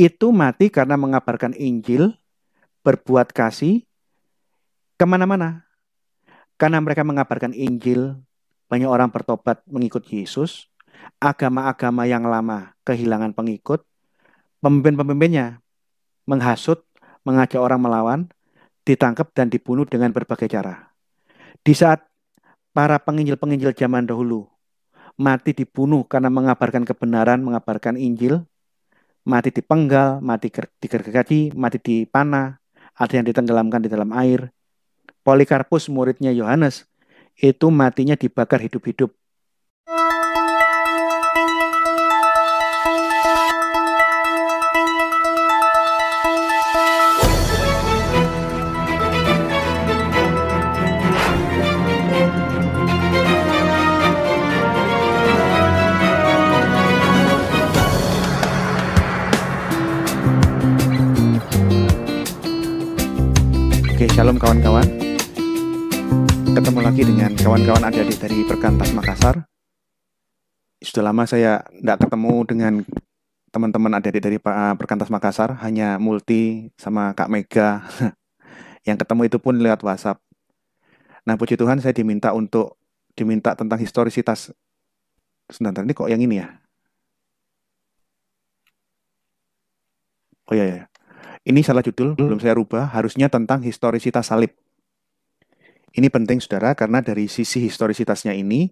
itu mati karena mengabarkan Injil, berbuat kasih, kemana-mana. Karena mereka mengabarkan Injil, banyak orang bertobat mengikut Yesus, agama-agama yang lama kehilangan pengikut, pemimpin-pemimpinnya menghasut, mengajak orang melawan, ditangkap dan dibunuh dengan berbagai cara. Di saat para penginjil-penginjil zaman dahulu mati dibunuh karena mengabarkan kebenaran, mengabarkan Injil, mati dipenggal, mati digergaji, mati dipanah, ada yang ditenggelamkan di dalam air. Polikarpus muridnya Yohanes itu matinya dibakar hidup-hidup kawan-kawan adik-adik dari Perkantas Makassar. Sudah lama saya tidak ketemu dengan teman-teman adik-adik dari eh, Perkantas Makassar, hanya Multi sama Kak Mega. yang ketemu itu pun lewat WhatsApp. Nah, puji Tuhan saya diminta untuk diminta tentang historisitas. Sebentar, ini kok yang ini ya? Oh iya, iya. iya. Ini salah judul, belum saya rubah. Harusnya tentang historisitas salib. Ini penting saudara karena dari sisi historisitasnya ini,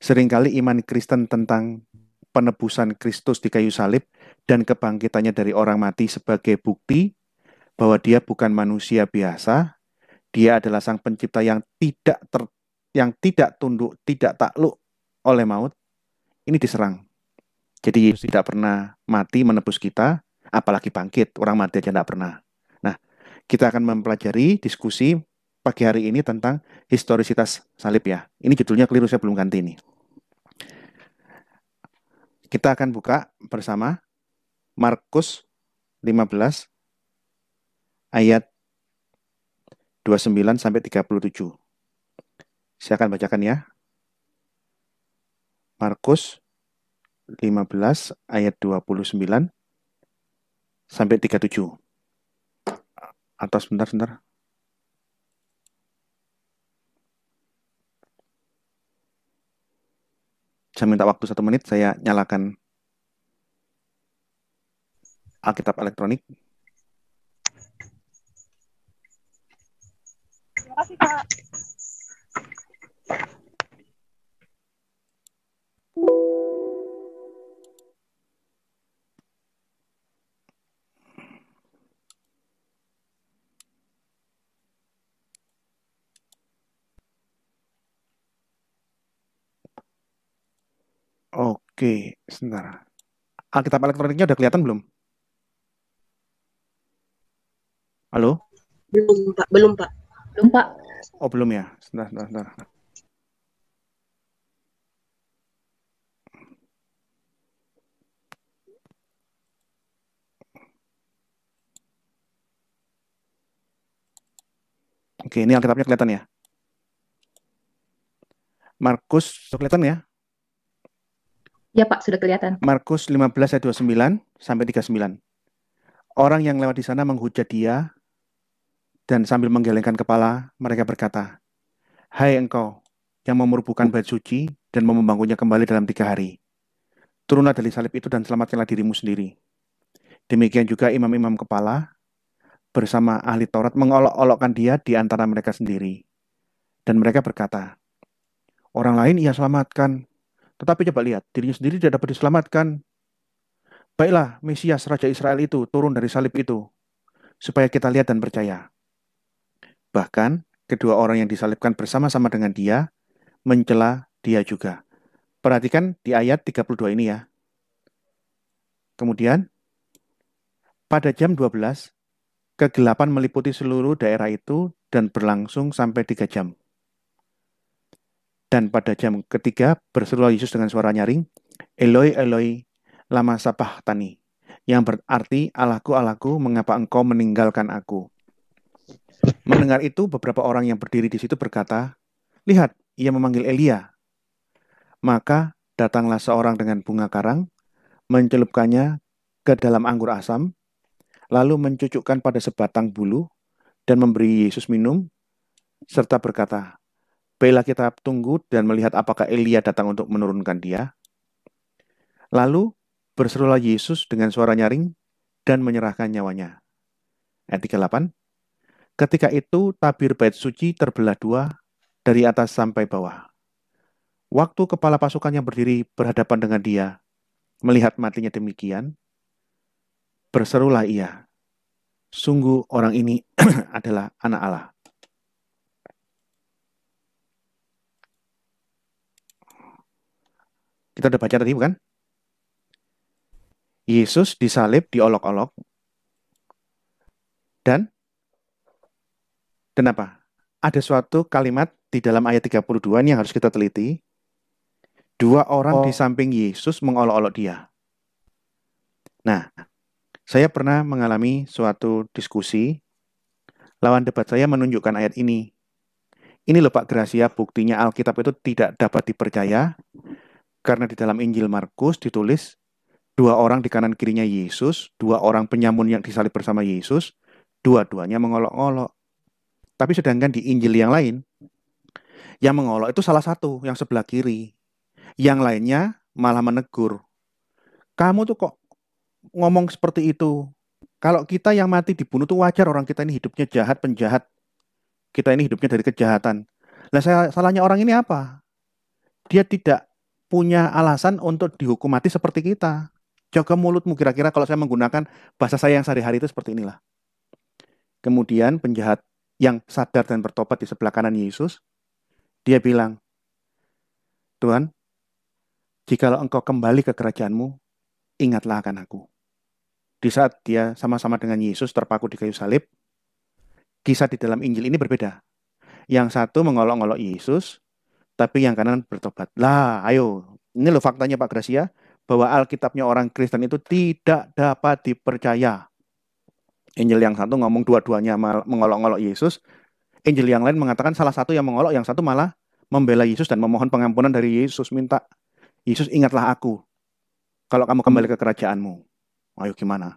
seringkali iman Kristen tentang penebusan Kristus di kayu salib dan kebangkitannya dari orang mati sebagai bukti bahwa dia bukan manusia biasa, dia adalah sang pencipta yang tidak ter, yang tidak tunduk, tidak takluk oleh maut. Ini diserang. Jadi Yesus tidak pernah mati menebus kita, apalagi bangkit. Orang mati aja tidak pernah. Nah, kita akan mempelajari diskusi pagi hari ini tentang historisitas salib ya. Ini judulnya keliru saya belum ganti ini. Kita akan buka bersama Markus 15 ayat 29 sampai 37. Saya akan bacakan ya. Markus 15 ayat 29 sampai 37. Atau sebentar, sebentar. Saya minta waktu satu menit, saya nyalakan Alkitab elektronik. Terima kasih, Pak. Oke, sebentar. Alkitab elektroniknya udah kelihatan belum? Halo? Belum, Pak. Belum, Pak. Belum, Pak. Oh, belum ya. Sebentar, sebentar, sebentar. Oke, ini Alkitabnya kelihatan ya. Markus kelihatan ya? Ya Pak, sudah kelihatan. Markus 15 ayat 29 sampai 39. Orang yang lewat di sana menghujat dia dan sambil menggelengkan kepala, mereka berkata, Hai engkau yang memerubuhkan bait suci dan membangunnya kembali dalam tiga hari. Turunlah dari salib itu dan selamatkanlah dirimu sendiri. Demikian juga imam-imam kepala bersama ahli Taurat mengolok-olokkan dia di antara mereka sendiri. Dan mereka berkata, Orang lain ia selamatkan, tetapi coba lihat, dirinya sendiri tidak dapat diselamatkan. Baiklah, Mesias Raja Israel itu turun dari salib itu, supaya kita lihat dan percaya. Bahkan, kedua orang yang disalibkan bersama-sama dengan dia, mencela dia juga. Perhatikan di ayat 32 ini ya. Kemudian, pada jam 12, kegelapan meliputi seluruh daerah itu dan berlangsung sampai 3 jam. Dan pada jam ketiga berseru Yesus dengan suara nyaring, Eloi, Eloi, lama sabah tani, yang berarti Allahku, Allahku, mengapa engkau meninggalkan aku? Mendengar itu, beberapa orang yang berdiri di situ berkata, Lihat, ia memanggil Elia. Maka datanglah seorang dengan bunga karang, mencelupkannya ke dalam anggur asam, lalu mencucukkan pada sebatang bulu, dan memberi Yesus minum, serta berkata, Baiklah kita tunggu dan melihat apakah Elia datang untuk menurunkan dia. Lalu berserulah Yesus dengan suara nyaring dan menyerahkan nyawanya. Ayat 38. Ketika itu tabir bait suci terbelah dua dari atas sampai bawah. Waktu kepala pasukan yang berdiri berhadapan dengan dia, melihat matinya demikian, berserulah ia, sungguh orang ini adalah anak Allah. Kita udah baca tadi bukan? Yesus disalib, diolok-olok. Dan dan apa? Ada suatu kalimat di dalam ayat 32 ini yang harus kita teliti. Dua orang oh. di samping Yesus mengolok-olok dia. Nah, saya pernah mengalami suatu diskusi. Lawan debat saya menunjukkan ayat ini. Ini loh Pak Gracia, buktinya Alkitab itu tidak dapat dipercaya karena di dalam Injil Markus ditulis dua orang di kanan kirinya Yesus, dua orang penyamun yang disalib bersama Yesus, dua-duanya mengolok-olok. Tapi sedangkan di Injil yang lain, yang mengolok itu salah satu, yang sebelah kiri. Yang lainnya malah menegur. Kamu tuh kok ngomong seperti itu? Kalau kita yang mati dibunuh tuh wajar orang kita ini hidupnya jahat, penjahat. Kita ini hidupnya dari kejahatan. Nah, salahnya orang ini apa? Dia tidak punya alasan untuk dihukum mati seperti kita. Jaga mulutmu kira-kira kalau saya menggunakan bahasa saya yang sehari-hari itu seperti inilah. Kemudian penjahat yang sadar dan bertobat di sebelah kanan Yesus, dia bilang, Tuhan, jikalau engkau kembali ke kerajaanmu, ingatlah akan aku. Di saat dia sama-sama dengan Yesus terpaku di kayu salib, kisah di dalam Injil ini berbeda. Yang satu mengolok-olok Yesus, tapi yang kanan bertobat. Lah, ayo. Ini loh faktanya Pak Gracia, bahwa Alkitabnya orang Kristen itu tidak dapat dipercaya. Injil yang satu ngomong dua-duanya mengolok-olok Yesus. Injil yang lain mengatakan salah satu yang mengolok, yang satu malah membela Yesus dan memohon pengampunan dari Yesus. Minta, Yesus ingatlah aku kalau kamu kembali ke kerajaanmu. Ayo gimana?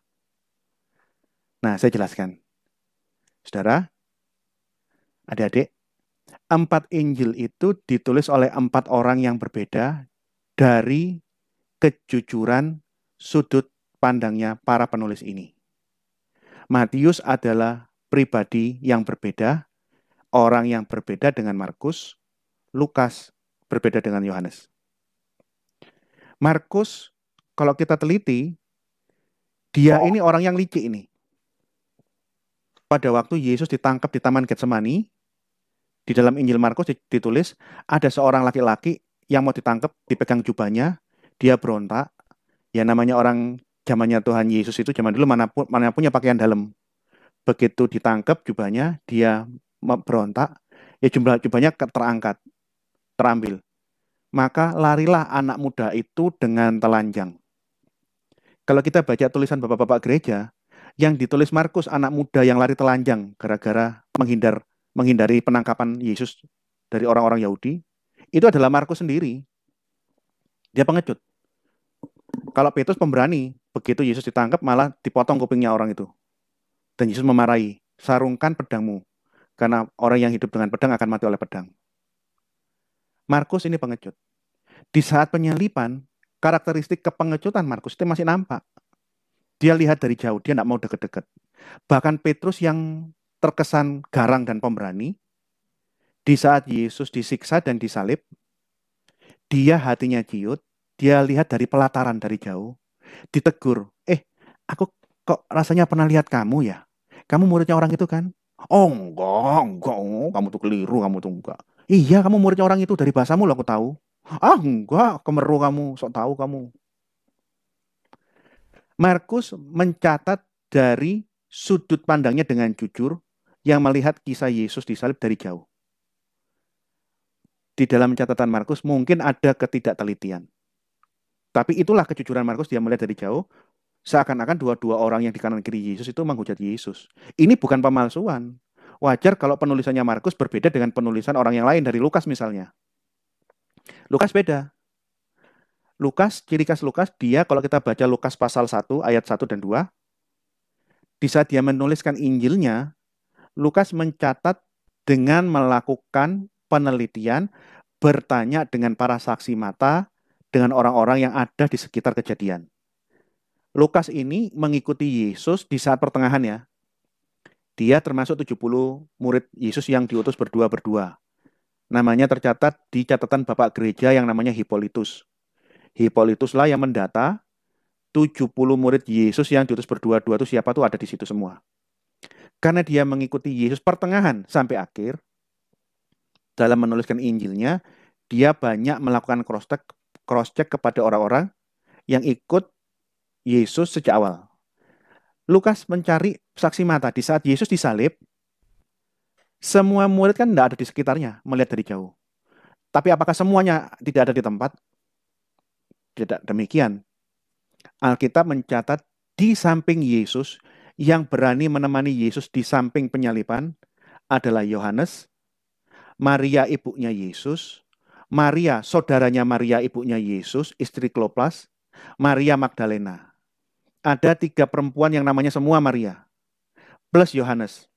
Nah, saya jelaskan. Saudara, adik-adik, empat Injil itu ditulis oleh empat orang yang berbeda dari kejujuran sudut pandangnya para penulis ini. Matius adalah pribadi yang berbeda, orang yang berbeda dengan Markus, Lukas berbeda dengan Yohanes. Markus, kalau kita teliti, dia ini orang yang licik ini. Pada waktu Yesus ditangkap di Taman Getsemani, di dalam Injil Markus ditulis ada seorang laki-laki yang mau ditangkap, dipegang jubahnya, dia berontak. Ya namanya orang zamannya Tuhan Yesus itu zaman dulu mana, pun, mana punya pakaian dalam. Begitu ditangkap jubahnya, dia berontak, ya jumlah jubahnya terangkat, terambil. Maka larilah anak muda itu dengan telanjang. Kalau kita baca tulisan bapak-bapak gereja, yang ditulis Markus anak muda yang lari telanjang gara-gara menghindar menghindari penangkapan Yesus dari orang-orang Yahudi, itu adalah Markus sendiri. Dia pengecut. Kalau Petrus pemberani, begitu Yesus ditangkap malah dipotong kupingnya orang itu. Dan Yesus memarahi, sarungkan pedangmu, karena orang yang hidup dengan pedang akan mati oleh pedang. Markus ini pengecut. Di saat penyalipan, karakteristik kepengecutan Markus itu masih nampak. Dia lihat dari jauh, dia tidak mau deket-deket. Bahkan Petrus yang terkesan garang dan pemberani, di saat Yesus disiksa dan disalib, dia hatinya ciut, dia lihat dari pelataran dari jauh, ditegur, eh aku kok rasanya pernah lihat kamu ya? Kamu muridnya orang itu kan? Oh enggak, enggak, oh, kamu tuh keliru, kamu tuh enggak. Iya, kamu muridnya orang itu dari bahasamu loh aku tahu. Ah enggak, kemeru kamu, sok tahu kamu. Markus mencatat dari sudut pandangnya dengan jujur yang melihat kisah Yesus disalib dari jauh. Di dalam catatan Markus mungkin ada ketidaktelitian. Tapi itulah kejujuran Markus dia melihat dari jauh. Seakan-akan dua-dua orang yang di kanan kiri Yesus itu menghujat Yesus. Ini bukan pemalsuan. Wajar kalau penulisannya Markus berbeda dengan penulisan orang yang lain dari Lukas misalnya. Lukas beda. Lukas, ciri khas Lukas, dia kalau kita baca Lukas pasal 1 ayat 1 dan 2, di saat dia menuliskan Injilnya, Lukas mencatat dengan melakukan penelitian, bertanya dengan para saksi mata, dengan orang-orang yang ada di sekitar kejadian. Lukas ini mengikuti Yesus di saat pertengahan ya. Dia termasuk 70 murid Yesus yang diutus berdua-berdua. Namanya tercatat di catatan Bapak Gereja yang namanya Hipolitus. Hipolituslah yang mendata 70 murid Yesus yang diutus berdua-dua itu siapa tuh ada di situ semua. Karena dia mengikuti Yesus pertengahan sampai akhir, dalam menuliskan Injilnya, dia banyak melakukan cross check, cross check kepada orang-orang yang ikut Yesus sejak awal. Lukas mencari saksi mata di saat Yesus disalib, semua murid kan tidak ada di sekitarnya, melihat dari jauh. Tapi apakah semuanya tidak ada di tempat? Tidak demikian. Alkitab mencatat di samping Yesus yang berani menemani Yesus di samping penyaliban adalah Yohanes, Maria ibunya Yesus, Maria saudaranya Maria ibunya Yesus, istri Klopas, Maria Magdalena. Ada tiga perempuan yang namanya semua Maria, plus Yohanes.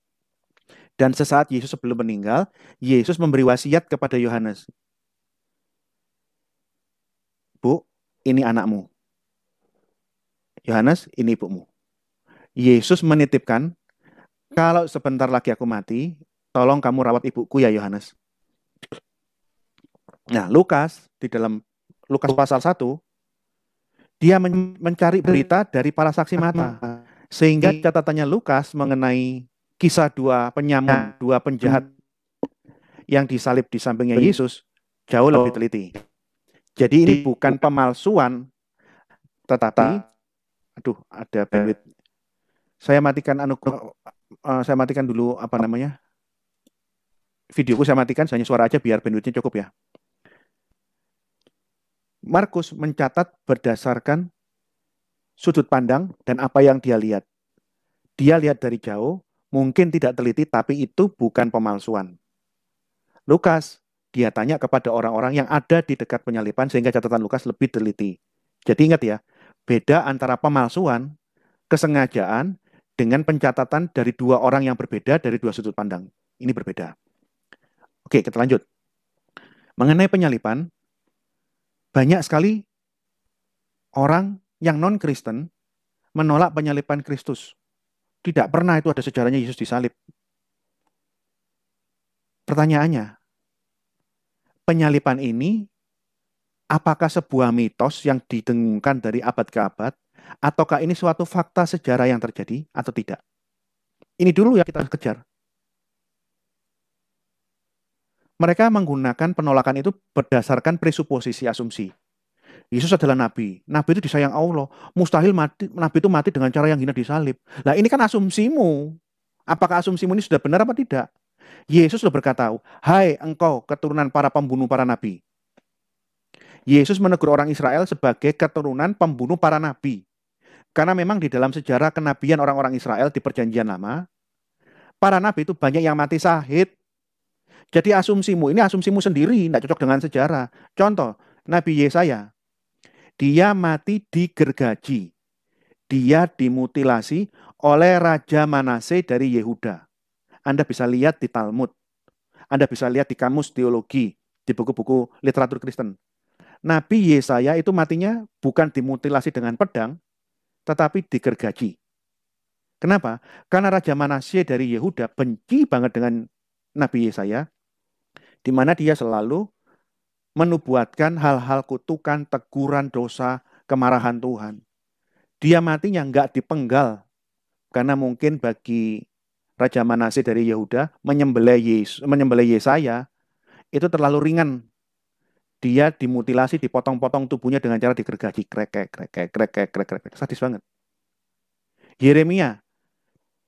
Dan sesaat Yesus sebelum meninggal, Yesus memberi wasiat kepada Yohanes. Bu, ini anakmu. Yohanes, ini ibumu. Yesus menitipkan, kalau sebentar lagi aku mati, tolong kamu rawat ibuku ya Yohanes. Nah, Lukas di dalam Lukas pasal 1 dia mencari berita dari para saksi mata. Sehingga catatannya Lukas mengenai kisah dua penyamun, dua penjahat yang disalib di sampingnya Yesus jauh lebih teliti. Jadi ini bukan pemalsuan tetapi aduh ada bandwidth saya matikan anu uh, saya matikan dulu apa namanya videoku saya matikan hanya suara aja biar bandwidthnya cukup ya Markus mencatat berdasarkan sudut pandang dan apa yang dia lihat dia lihat dari jauh mungkin tidak teliti tapi itu bukan pemalsuan Lukas dia tanya kepada orang-orang yang ada di dekat penyalipan sehingga catatan Lukas lebih teliti jadi ingat ya beda antara pemalsuan kesengajaan dengan pencatatan dari dua orang yang berbeda dari dua sudut pandang. Ini berbeda. Oke, kita lanjut. Mengenai penyalipan, banyak sekali orang yang non-Kristen menolak penyalipan Kristus. Tidak pernah itu ada sejarahnya Yesus disalib. Pertanyaannya, penyalipan ini apakah sebuah mitos yang didengungkan dari abad ke abad ataukah ini suatu fakta sejarah yang terjadi atau tidak. Ini dulu yang kita kejar. Mereka menggunakan penolakan itu berdasarkan presuposisi asumsi. Yesus adalah nabi. Nabi itu disayang Allah. Mustahil mati, nabi itu mati dengan cara yang hina disalib. Nah ini kan asumsimu. Apakah asumsimu ini sudah benar atau tidak? Yesus sudah berkata, Hai engkau keturunan para pembunuh para nabi. Yesus menegur orang Israel sebagai keturunan pembunuh para nabi. Karena memang di dalam sejarah kenabian orang-orang Israel di perjanjian lama, para nabi itu banyak yang mati sahid. Jadi asumsimu, ini asumsimu sendiri, tidak cocok dengan sejarah. Contoh, Nabi Yesaya, dia mati digergaji. Dia dimutilasi oleh Raja Manase dari Yehuda. Anda bisa lihat di Talmud. Anda bisa lihat di kamus teologi, di buku-buku literatur Kristen. Nabi Yesaya itu matinya bukan dimutilasi dengan pedang, tetapi dikergaji. Kenapa? Karena Raja Manasye dari Yehuda benci banget dengan Nabi Yesaya, di mana dia selalu menubuatkan hal-hal kutukan, teguran, dosa, kemarahan Tuhan. Dia matinya nggak dipenggal, karena mungkin bagi Raja Manasye dari Yehuda menyembelih Yesus, menyembelih Yesaya itu terlalu ringan dia dimutilasi, dipotong-potong tubuhnya dengan cara digergaji, krek krek krek krek krek krek krek, krek. sadis banget. Yeremia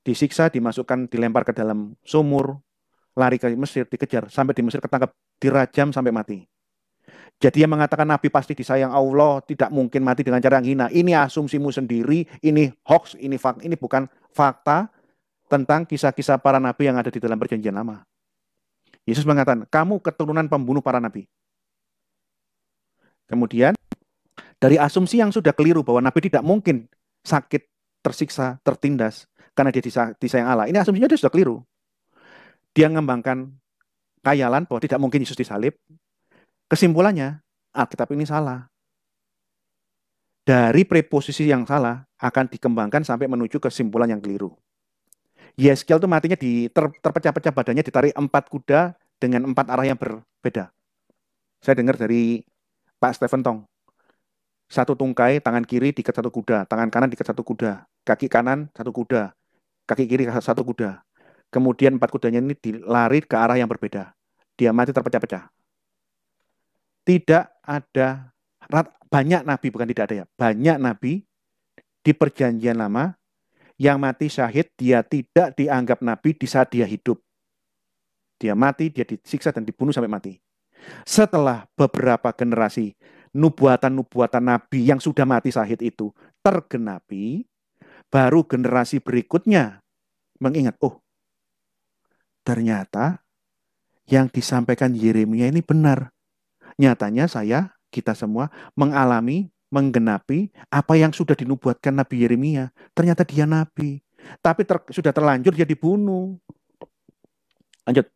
disiksa, dimasukkan, dilempar ke dalam sumur, lari ke Mesir, dikejar, sampai di Mesir ketangkep, dirajam sampai mati. Jadi yang mengatakan Nabi pasti disayang Allah, tidak mungkin mati dengan cara yang hina. Ini asumsimu sendiri, ini hoax, ini fakta, ini bukan fakta tentang kisah-kisah para nabi yang ada di dalam perjanjian lama. Yesus mengatakan, kamu keturunan pembunuh para nabi. Kemudian dari asumsi yang sudah keliru bahwa Nabi tidak mungkin sakit, tersiksa, tertindas karena dia disayang Allah. Ini asumsinya dia sudah keliru. Dia mengembangkan kayalan bahwa tidak mungkin Yesus disalib. Kesimpulannya, Alkitab ini salah. Dari preposisi yang salah akan dikembangkan sampai menuju kesimpulan yang keliru. Yeskel itu matinya di ter, terpecah-pecah badannya ditarik empat kuda dengan empat arah yang berbeda. Saya dengar dari Pak Stephen Tong. Satu tungkai, tangan kiri diikat satu kuda, tangan kanan diikat satu kuda, kaki kanan satu kuda, kaki kiri satu kuda. Kemudian empat kudanya ini dilari ke arah yang berbeda. Dia mati terpecah-pecah. Tidak ada banyak nabi bukan tidak ada ya. Banyak nabi di perjanjian lama yang mati syahid dia tidak dianggap nabi di saat dia hidup. Dia mati, dia disiksa dan dibunuh sampai mati. Setelah beberapa generasi nubuatan-nubuatan nabi yang sudah mati sahid itu tergenapi, baru generasi berikutnya mengingat, oh ternyata yang disampaikan Yeremia ini benar. Nyatanya saya, kita semua mengalami, menggenapi apa yang sudah dinubuatkan Nabi Yeremia. Ternyata dia nabi. Tapi ter, sudah terlanjur dia dibunuh. Lanjut.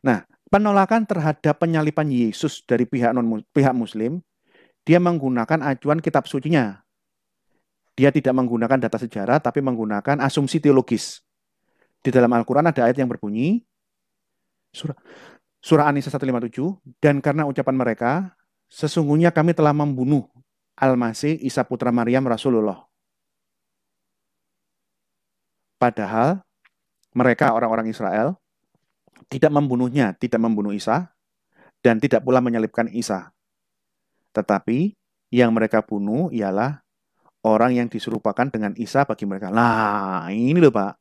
Nah, penolakan terhadap penyalipan Yesus dari pihak non pihak muslim, dia menggunakan acuan kitab sucinya. Dia tidak menggunakan data sejarah tapi menggunakan asumsi teologis. Di dalam Al-Qur'an ada ayat yang berbunyi surah surah An-Nisa 157 dan karena ucapan mereka sesungguhnya kami telah membunuh Al-Masih Isa putra Maryam Rasulullah. Padahal mereka orang-orang Israel tidak membunuhnya, tidak membunuh Isa, dan tidak pula menyalibkan Isa. Tetapi yang mereka bunuh ialah orang yang diserupakan dengan Isa bagi mereka. Nah, ini loh Pak.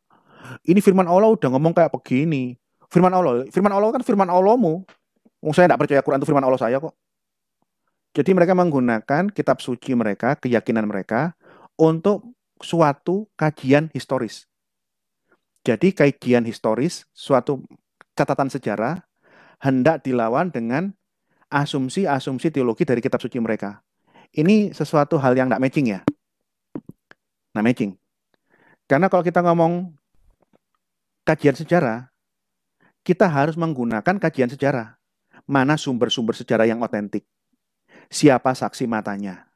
Ini firman Allah udah ngomong kayak begini. Firman Allah, firman Allah kan firman Allahmu. Oh, saya tidak percaya Quran itu firman Allah saya kok. Jadi mereka menggunakan kitab suci mereka, keyakinan mereka untuk suatu kajian historis. Jadi kajian historis suatu catatan sejarah hendak dilawan dengan asumsi-asumsi teologi dari kitab suci mereka. Ini sesuatu hal yang tidak matching ya. Nah matching. Karena kalau kita ngomong kajian sejarah, kita harus menggunakan kajian sejarah. Mana sumber-sumber sejarah yang otentik? Siapa saksi matanya?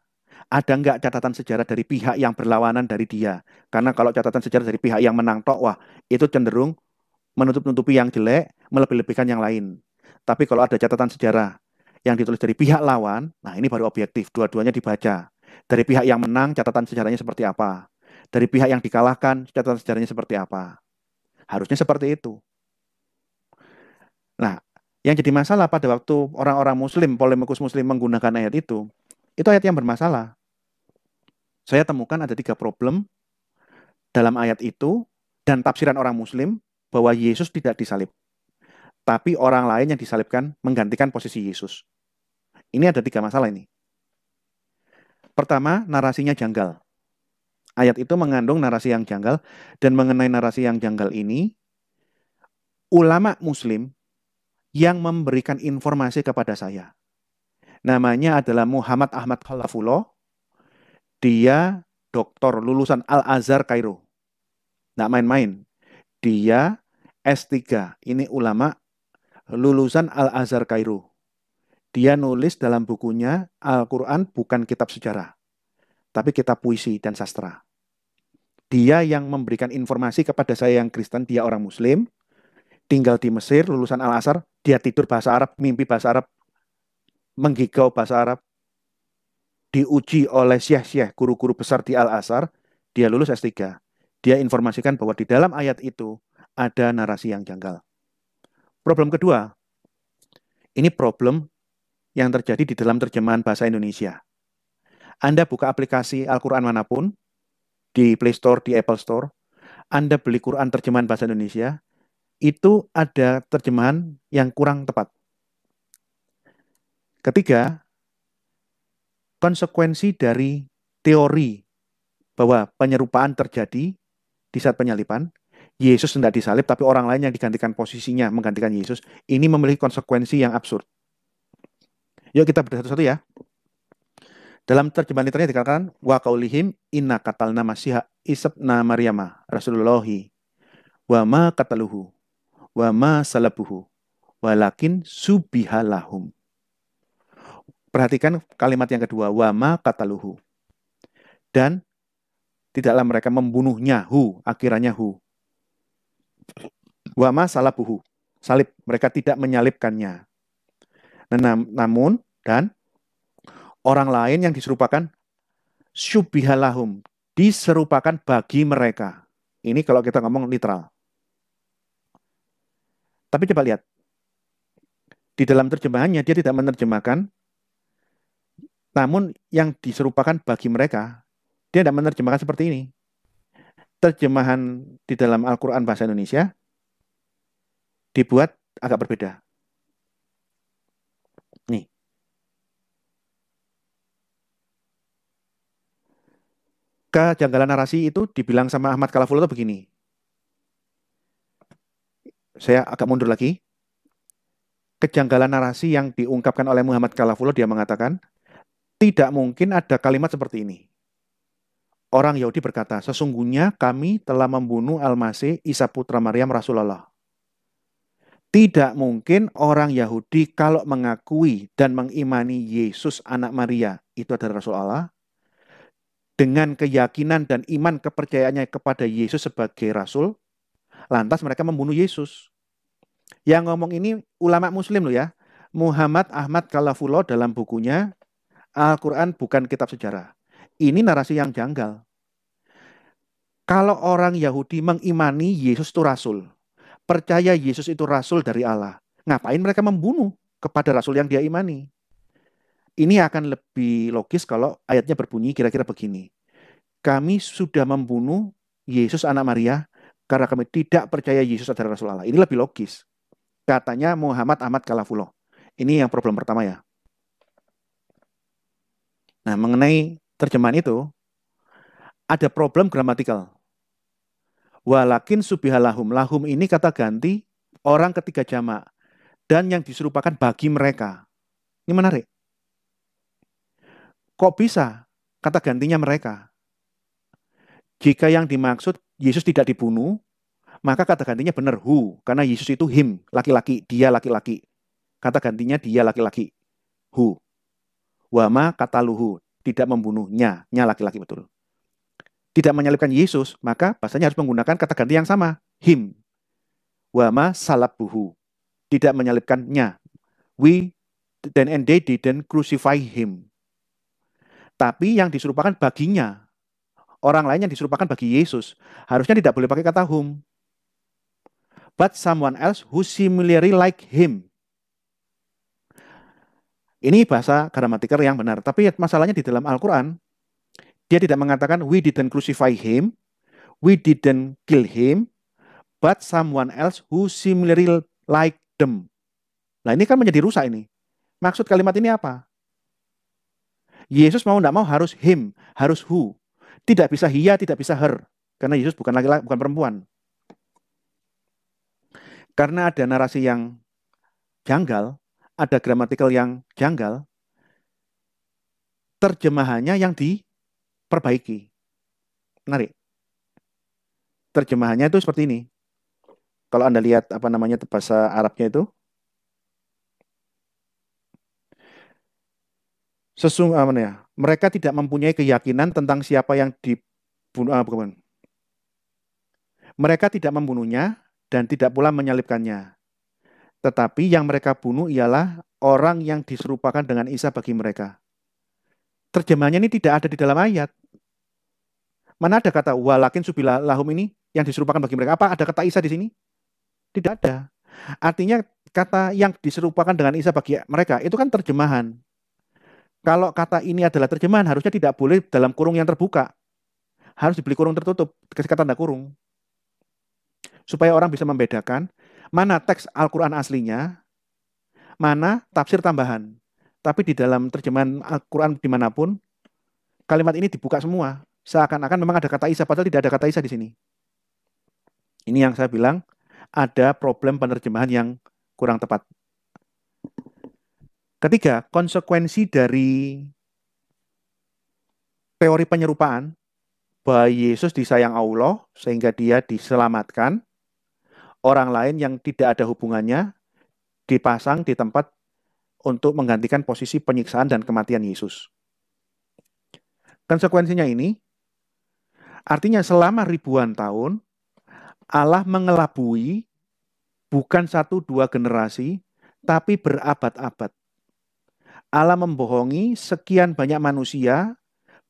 Ada nggak catatan sejarah dari pihak yang berlawanan dari dia? Karena kalau catatan sejarah dari pihak yang menang tok, wah itu cenderung menutup-nutupi yang jelek, melebih-lebihkan yang lain. Tapi kalau ada catatan sejarah yang ditulis dari pihak lawan, nah ini baru objektif, dua-duanya dibaca. Dari pihak yang menang, catatan sejarahnya seperti apa? Dari pihak yang dikalahkan, catatan sejarahnya seperti apa? Harusnya seperti itu. Nah, yang jadi masalah pada waktu orang-orang muslim, polemikus muslim menggunakan ayat itu, itu ayat yang bermasalah. Saya temukan ada tiga problem dalam ayat itu dan tafsiran orang muslim bahwa Yesus tidak disalib. Tapi orang lain yang disalibkan menggantikan posisi Yesus. Ini ada tiga masalah ini. Pertama, narasinya janggal. Ayat itu mengandung narasi yang janggal dan mengenai narasi yang janggal ini ulama muslim yang memberikan informasi kepada saya. Namanya adalah Muhammad Ahmad Khalafullah. Dia doktor lulusan Al-Azhar Kairo. Nggak main-main. Dia S3. Ini ulama lulusan Al-Azhar Kairo. Dia nulis dalam bukunya Al-Quran bukan kitab sejarah, tapi kitab puisi dan sastra. Dia yang memberikan informasi kepada saya yang Kristen, dia orang Muslim, tinggal di Mesir, lulusan Al-Azhar, dia tidur bahasa Arab, mimpi bahasa Arab, menggigau bahasa Arab, diuji oleh syekh-syekh guru-guru besar di Al-Azhar, dia lulus S3. Dia informasikan bahwa di dalam ayat itu ada narasi yang janggal. Problem kedua, ini problem yang terjadi di dalam terjemahan bahasa Indonesia. Anda buka aplikasi Al-Quran manapun, di Play Store, di Apple Store, Anda beli Quran terjemahan bahasa Indonesia, itu ada terjemahan yang kurang tepat. Ketiga, konsekuensi dari teori bahwa penyerupaan terjadi di saat penyalipan Yesus tidak disalib tapi orang lain yang digantikan posisinya menggantikan Yesus ini memiliki konsekuensi yang absurd. Yuk kita bedah satu-satu ya. Dalam terjemahan liternya dikatakan wa kaulihim inna katalna masiha isabna maryama rasulullahi wa ma kataluhu wa ma salabuhu walakin subihalahum. Perhatikan kalimat yang kedua wa ma kataluhu. Dan tidaklah mereka membunuhnya hu akhirannya hu Wama buhu Salib. Mereka tidak menyalibkannya. Nah, namun dan orang lain yang diserupakan syubihalahum. Diserupakan bagi mereka. Ini kalau kita ngomong literal. Tapi coba lihat. Di dalam terjemahannya dia tidak menerjemahkan namun yang diserupakan bagi mereka, dia tidak menerjemahkan seperti ini terjemahan di dalam Al-Quran bahasa Indonesia dibuat agak berbeda. Nih. Kejanggalan narasi itu dibilang sama Ahmad Kalaful itu begini. Saya agak mundur lagi. Kejanggalan narasi yang diungkapkan oleh Muhammad Kalafullah dia mengatakan tidak mungkin ada kalimat seperti ini. Orang Yahudi berkata, sesungguhnya kami telah membunuh Al-Masih Isa putra Maryam Rasulullah. Tidak mungkin orang Yahudi kalau mengakui dan mengimani Yesus anak Maria, itu adalah Rasulullah. dengan keyakinan dan iman kepercayaannya kepada Yesus sebagai Rasul, lantas mereka membunuh Yesus. Yang ngomong ini ulama muslim loh ya, Muhammad Ahmad Kalafullah dalam bukunya Al-Quran bukan kitab sejarah. Ini narasi yang janggal. Kalau orang Yahudi mengimani Yesus itu rasul, percaya Yesus itu rasul dari Allah, ngapain mereka membunuh kepada rasul yang dia imani? Ini akan lebih logis kalau ayatnya berbunyi kira-kira begini. Kami sudah membunuh Yesus anak Maria karena kami tidak percaya Yesus adalah rasul Allah. Ini lebih logis. Katanya Muhammad Ahmad Kalafullah. Ini yang problem pertama ya. Nah, mengenai terjemahan itu, ada problem gramatikal. Walakin subihalahum. Lahum ini kata ganti orang ketiga jamak. Dan yang diserupakan bagi mereka. Ini menarik. Kok bisa kata gantinya mereka? Jika yang dimaksud Yesus tidak dibunuh, maka kata gantinya benar hu Karena Yesus itu him, laki-laki, dia laki-laki. Kata gantinya dia laki-laki. hu Wama kata luhu, tidak membunuhnya, nya laki-laki betul tidak menyalibkan Yesus, maka bahasanya harus menggunakan kata ganti yang sama, him. Wama salabuhu. Tidak menyalibkannya. We then and they didn't crucify him. Tapi yang diserupakan baginya, orang lain yang diserupakan bagi Yesus, harusnya tidak boleh pakai kata whom. But someone else who similarly like him. Ini bahasa gramatikal yang benar. Tapi masalahnya di dalam Al-Quran, dia tidak mengatakan we didn't crucify him, we didn't kill him, but someone else who similarly like them. Nah ini kan menjadi rusak ini. Maksud kalimat ini apa? Yesus mau tidak mau harus him, harus who. Tidak bisa hia, tidak bisa her. Karena Yesus bukan laki-laki, bukan perempuan. Karena ada narasi yang janggal, ada gramatikal yang janggal, terjemahannya yang di perbaiki. Menarik. Terjemahannya itu seperti ini. Kalau Anda lihat apa namanya bahasa Arabnya itu. Sesungguhnya mereka tidak mempunyai keyakinan tentang siapa yang dibunuh. Ah, Mereka tidak membunuhnya dan tidak pula menyalibkannya. Tetapi yang mereka bunuh ialah orang yang diserupakan dengan Isa bagi mereka terjemahannya ini tidak ada di dalam ayat. Mana ada kata walakin subila lahum ini yang diserupakan bagi mereka? Apa ada kata Isa di sini? Tidak ada. Artinya kata yang diserupakan dengan Isa bagi mereka itu kan terjemahan. Kalau kata ini adalah terjemahan harusnya tidak boleh dalam kurung yang terbuka. Harus dibeli kurung tertutup, kata tanda kurung. Supaya orang bisa membedakan mana teks Al-Quran aslinya, mana tafsir tambahan. Tapi di dalam terjemahan Al-Quran dimanapun, kalimat ini dibuka semua seakan-akan memang ada kata Isa, padahal tidak ada kata Isa di sini. Ini yang saya bilang, ada problem penerjemahan yang kurang tepat. Ketiga, konsekuensi dari teori penyerupaan bahwa Yesus disayang Allah sehingga dia diselamatkan. Orang lain yang tidak ada hubungannya dipasang di tempat untuk menggantikan posisi penyiksaan dan kematian Yesus. Konsekuensinya ini, Artinya selama ribuan tahun Allah mengelabui bukan satu dua generasi, tapi berabad-abad. Allah membohongi sekian banyak manusia,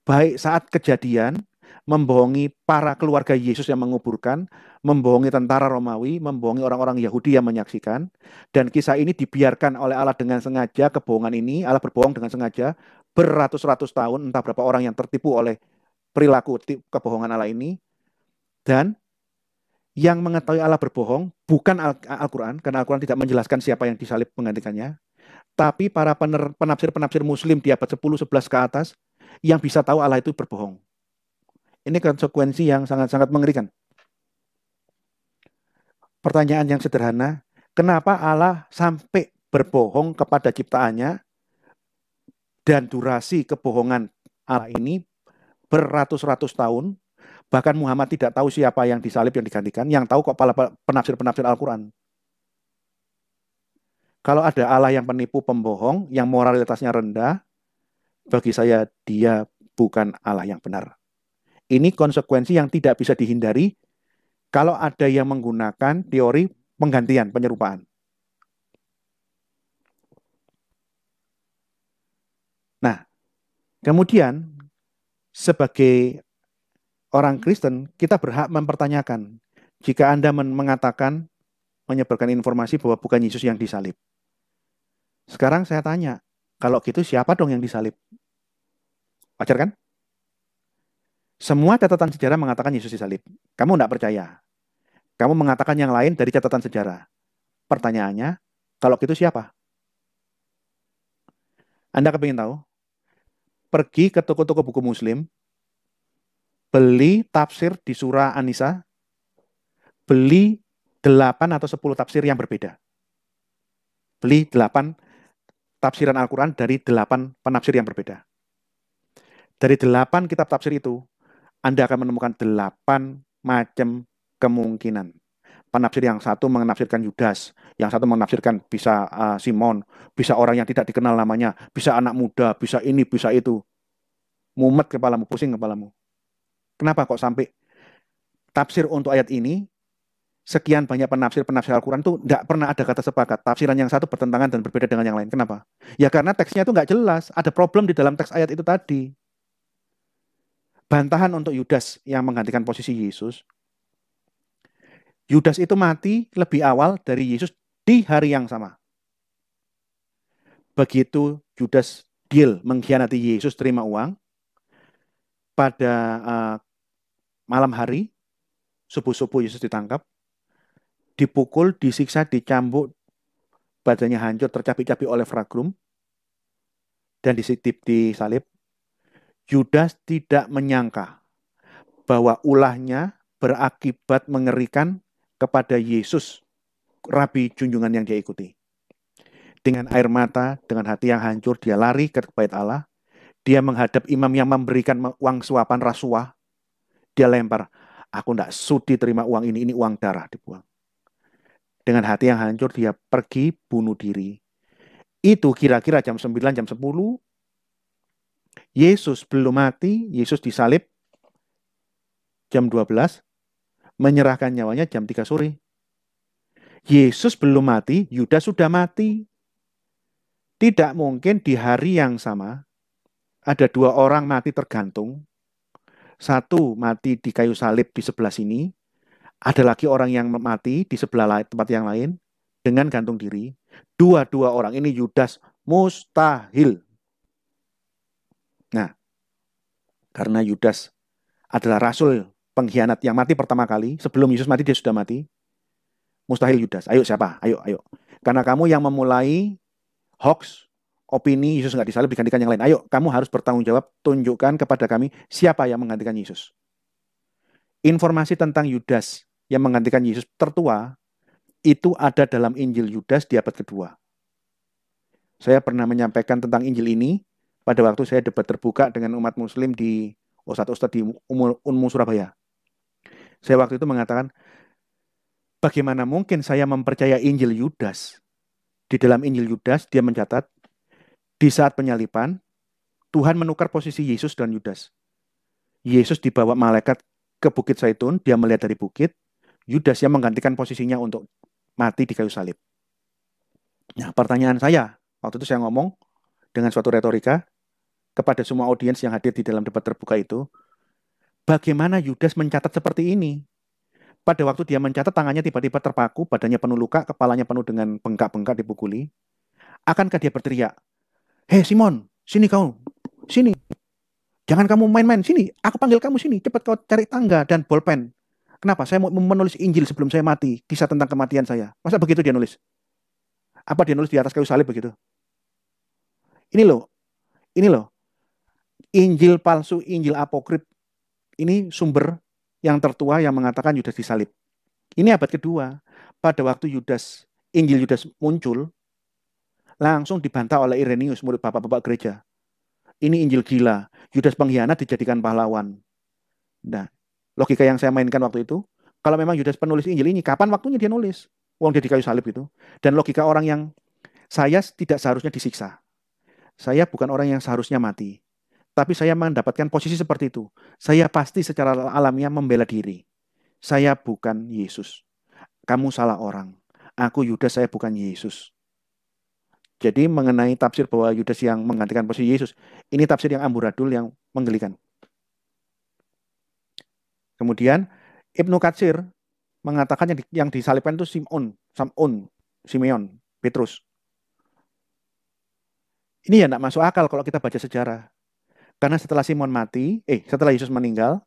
baik saat kejadian, membohongi para keluarga Yesus yang menguburkan, membohongi tentara Romawi, membohongi orang-orang Yahudi yang menyaksikan. Dan kisah ini dibiarkan oleh Allah dengan sengaja, kebohongan ini, Allah berbohong dengan sengaja, beratus-ratus tahun, entah berapa orang yang tertipu oleh perilaku kebohongan Allah ini dan yang mengetahui Allah berbohong bukan Al-Quran, karena Al-Quran tidak menjelaskan siapa yang disalib menggantikannya, tapi para penafsir-penafsir muslim di abad 10-11 ke atas yang bisa tahu Allah itu berbohong. Ini konsekuensi yang sangat-sangat mengerikan. Pertanyaan yang sederhana, kenapa Allah sampai berbohong kepada ciptaannya dan durasi kebohongan Allah ini beratus-ratus tahun, bahkan Muhammad tidak tahu siapa yang disalib yang digantikan, yang tahu kok penafsir-penafsir Al-Qur'an. Kalau ada Allah yang penipu pembohong, yang moralitasnya rendah, bagi saya dia bukan Allah yang benar. Ini konsekuensi yang tidak bisa dihindari kalau ada yang menggunakan teori penggantian penyerupaan. Nah, kemudian sebagai orang Kristen, kita berhak mempertanyakan jika Anda mengatakan menyebarkan informasi bahwa bukan Yesus yang disalib. Sekarang saya tanya, kalau gitu siapa dong yang disalib? Wajar kan? Semua catatan sejarah mengatakan Yesus disalib. Kamu tidak percaya. Kamu mengatakan yang lain dari catatan sejarah. Pertanyaannya, kalau gitu siapa? Anda kepingin tahu? pergi ke toko-toko buku muslim, beli tafsir di surah Anisa, beli 8 atau 10 tafsir yang berbeda. Beli 8 tafsiran Al-Quran dari 8 penafsir yang berbeda. Dari 8 kitab tafsir itu, Anda akan menemukan 8 macam kemungkinan penafsir yang satu menafsirkan Yudas, yang satu menafsirkan bisa uh, Simon, bisa orang yang tidak dikenal namanya, bisa anak muda, bisa ini, bisa itu. Mumet kepalamu, pusing kepalamu. Kenapa kok sampai tafsir untuk ayat ini sekian banyak penafsir-penafsir Al-Quran itu tidak pernah ada kata sepakat. Tafsiran yang satu bertentangan dan berbeda dengan yang lain. Kenapa? Ya karena teksnya itu nggak jelas. Ada problem di dalam teks ayat itu tadi. Bantahan untuk Yudas yang menggantikan posisi Yesus Yudas itu mati lebih awal dari Yesus di hari yang sama. Begitu Yudas deal mengkhianati Yesus terima uang, pada uh, malam hari, subuh-subuh Yesus ditangkap, dipukul, disiksa, dicambuk, badannya hancur, tercapi capi oleh fragrum, dan disitip di salib. Yudas tidak menyangka bahwa ulahnya berakibat mengerikan kepada Yesus, rabi junjungan yang dia ikuti. Dengan air mata, dengan hati yang hancur, dia lari ke bait Allah. Dia menghadap imam yang memberikan uang suapan rasuah. Dia lempar, aku tidak sudi terima uang ini, ini uang darah dibuang. Dengan hati yang hancur, dia pergi bunuh diri. Itu kira-kira jam 9, jam 10. Yesus belum mati, Yesus disalib jam 12, menyerahkan nyawanya jam 3 sore. Yesus belum mati, Yudas sudah mati. Tidak mungkin di hari yang sama ada dua orang mati tergantung. Satu mati di kayu salib di sebelah sini, ada lagi orang yang mati di sebelah tempat yang lain dengan gantung diri. Dua-dua orang ini Yudas mustahil. Nah, karena Yudas adalah rasul pengkhianat yang mati pertama kali, sebelum Yesus mati dia sudah mati. Mustahil Yudas. Ayo siapa? Ayo, ayo. Karena kamu yang memulai hoax, opini Yesus nggak disalib digantikan yang lain. Ayo, kamu harus bertanggung jawab, tunjukkan kepada kami siapa yang menggantikan Yesus. Informasi tentang Yudas yang menggantikan Yesus tertua itu ada dalam Injil Yudas di abad kedua. Saya pernah menyampaikan tentang Injil ini pada waktu saya debat terbuka dengan umat muslim di Ustadz Ustadz di Unmu Surabaya. Saya waktu itu mengatakan, bagaimana mungkin saya mempercaya Injil Yudas? Di dalam Injil Yudas, dia mencatat, di saat penyalipan, Tuhan menukar posisi Yesus dan Yudas. Yesus dibawa malaikat ke Bukit Saitun, dia melihat dari bukit, Yudas yang menggantikan posisinya untuk mati di kayu salib. Nah, pertanyaan saya, waktu itu saya ngomong dengan suatu retorika kepada semua audiens yang hadir di dalam debat terbuka itu, Bagaimana Yudas mencatat seperti ini? Pada waktu dia mencatat tangannya tiba-tiba terpaku, badannya penuh luka, kepalanya penuh dengan bengkak-bengkak dipukuli. Akankah dia berteriak, Hei Simon, sini kau, sini. Jangan kamu main-main, sini. Aku panggil kamu sini, cepat kau cari tangga dan bolpen. Kenapa? Saya mau menulis Injil sebelum saya mati, kisah tentang kematian saya. Masa begitu dia nulis? Apa dia nulis di atas kayu salib begitu? Ini loh, ini loh. Injil palsu, Injil apokrip ini sumber yang tertua yang mengatakan Yudas disalib. Ini abad kedua. Pada waktu Yudas, Injil Yudas muncul, langsung dibantah oleh Irenius, murid bapak-bapak gereja. Ini Injil gila. Yudas pengkhianat dijadikan pahlawan. Nah, logika yang saya mainkan waktu itu, kalau memang Yudas penulis Injil ini, kapan waktunya dia nulis? Wong dia di kayu salib itu. Dan logika orang yang saya tidak seharusnya disiksa. Saya bukan orang yang seharusnya mati tapi saya mendapatkan posisi seperti itu. Saya pasti secara alamiah membela diri. Saya bukan Yesus. Kamu salah orang. Aku Yudas, saya bukan Yesus. Jadi mengenai tafsir bahwa Yudas yang menggantikan posisi Yesus, ini tafsir yang amburadul yang menggelikan. Kemudian Ibnu Katsir mengatakan yang, di, yang disalibkan itu Simon, Samon, Simeon, Petrus. Ini ya tidak masuk akal kalau kita baca sejarah karena setelah Simon mati, eh setelah Yesus meninggal,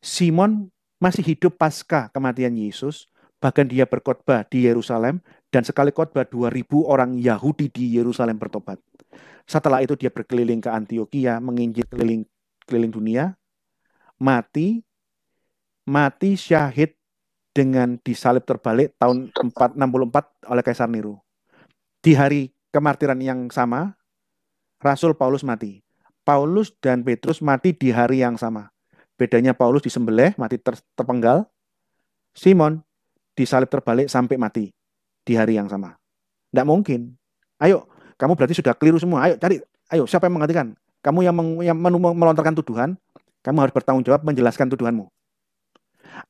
Simon masih hidup pasca kematian Yesus, bahkan dia berkhotbah di Yerusalem dan sekali khotbah 2000 orang Yahudi di Yerusalem bertobat. Setelah itu dia berkeliling ke Antioquia, menginjil keliling keliling dunia, mati mati syahid dengan disalib terbalik tahun 464 oleh Kaisar Nero. Di hari kemartiran yang sama, Rasul Paulus mati. Paulus dan Petrus mati di hari yang sama. Bedanya Paulus disembelih, mati ter terpenggal. Simon disalib terbalik sampai mati di hari yang sama. Tidak mungkin. Ayo, kamu berarti sudah keliru semua. Ayo cari, ayo siapa yang menggantikan? Kamu yang, meng, yang melontarkan tuduhan, kamu harus bertanggung jawab menjelaskan tuduhanmu.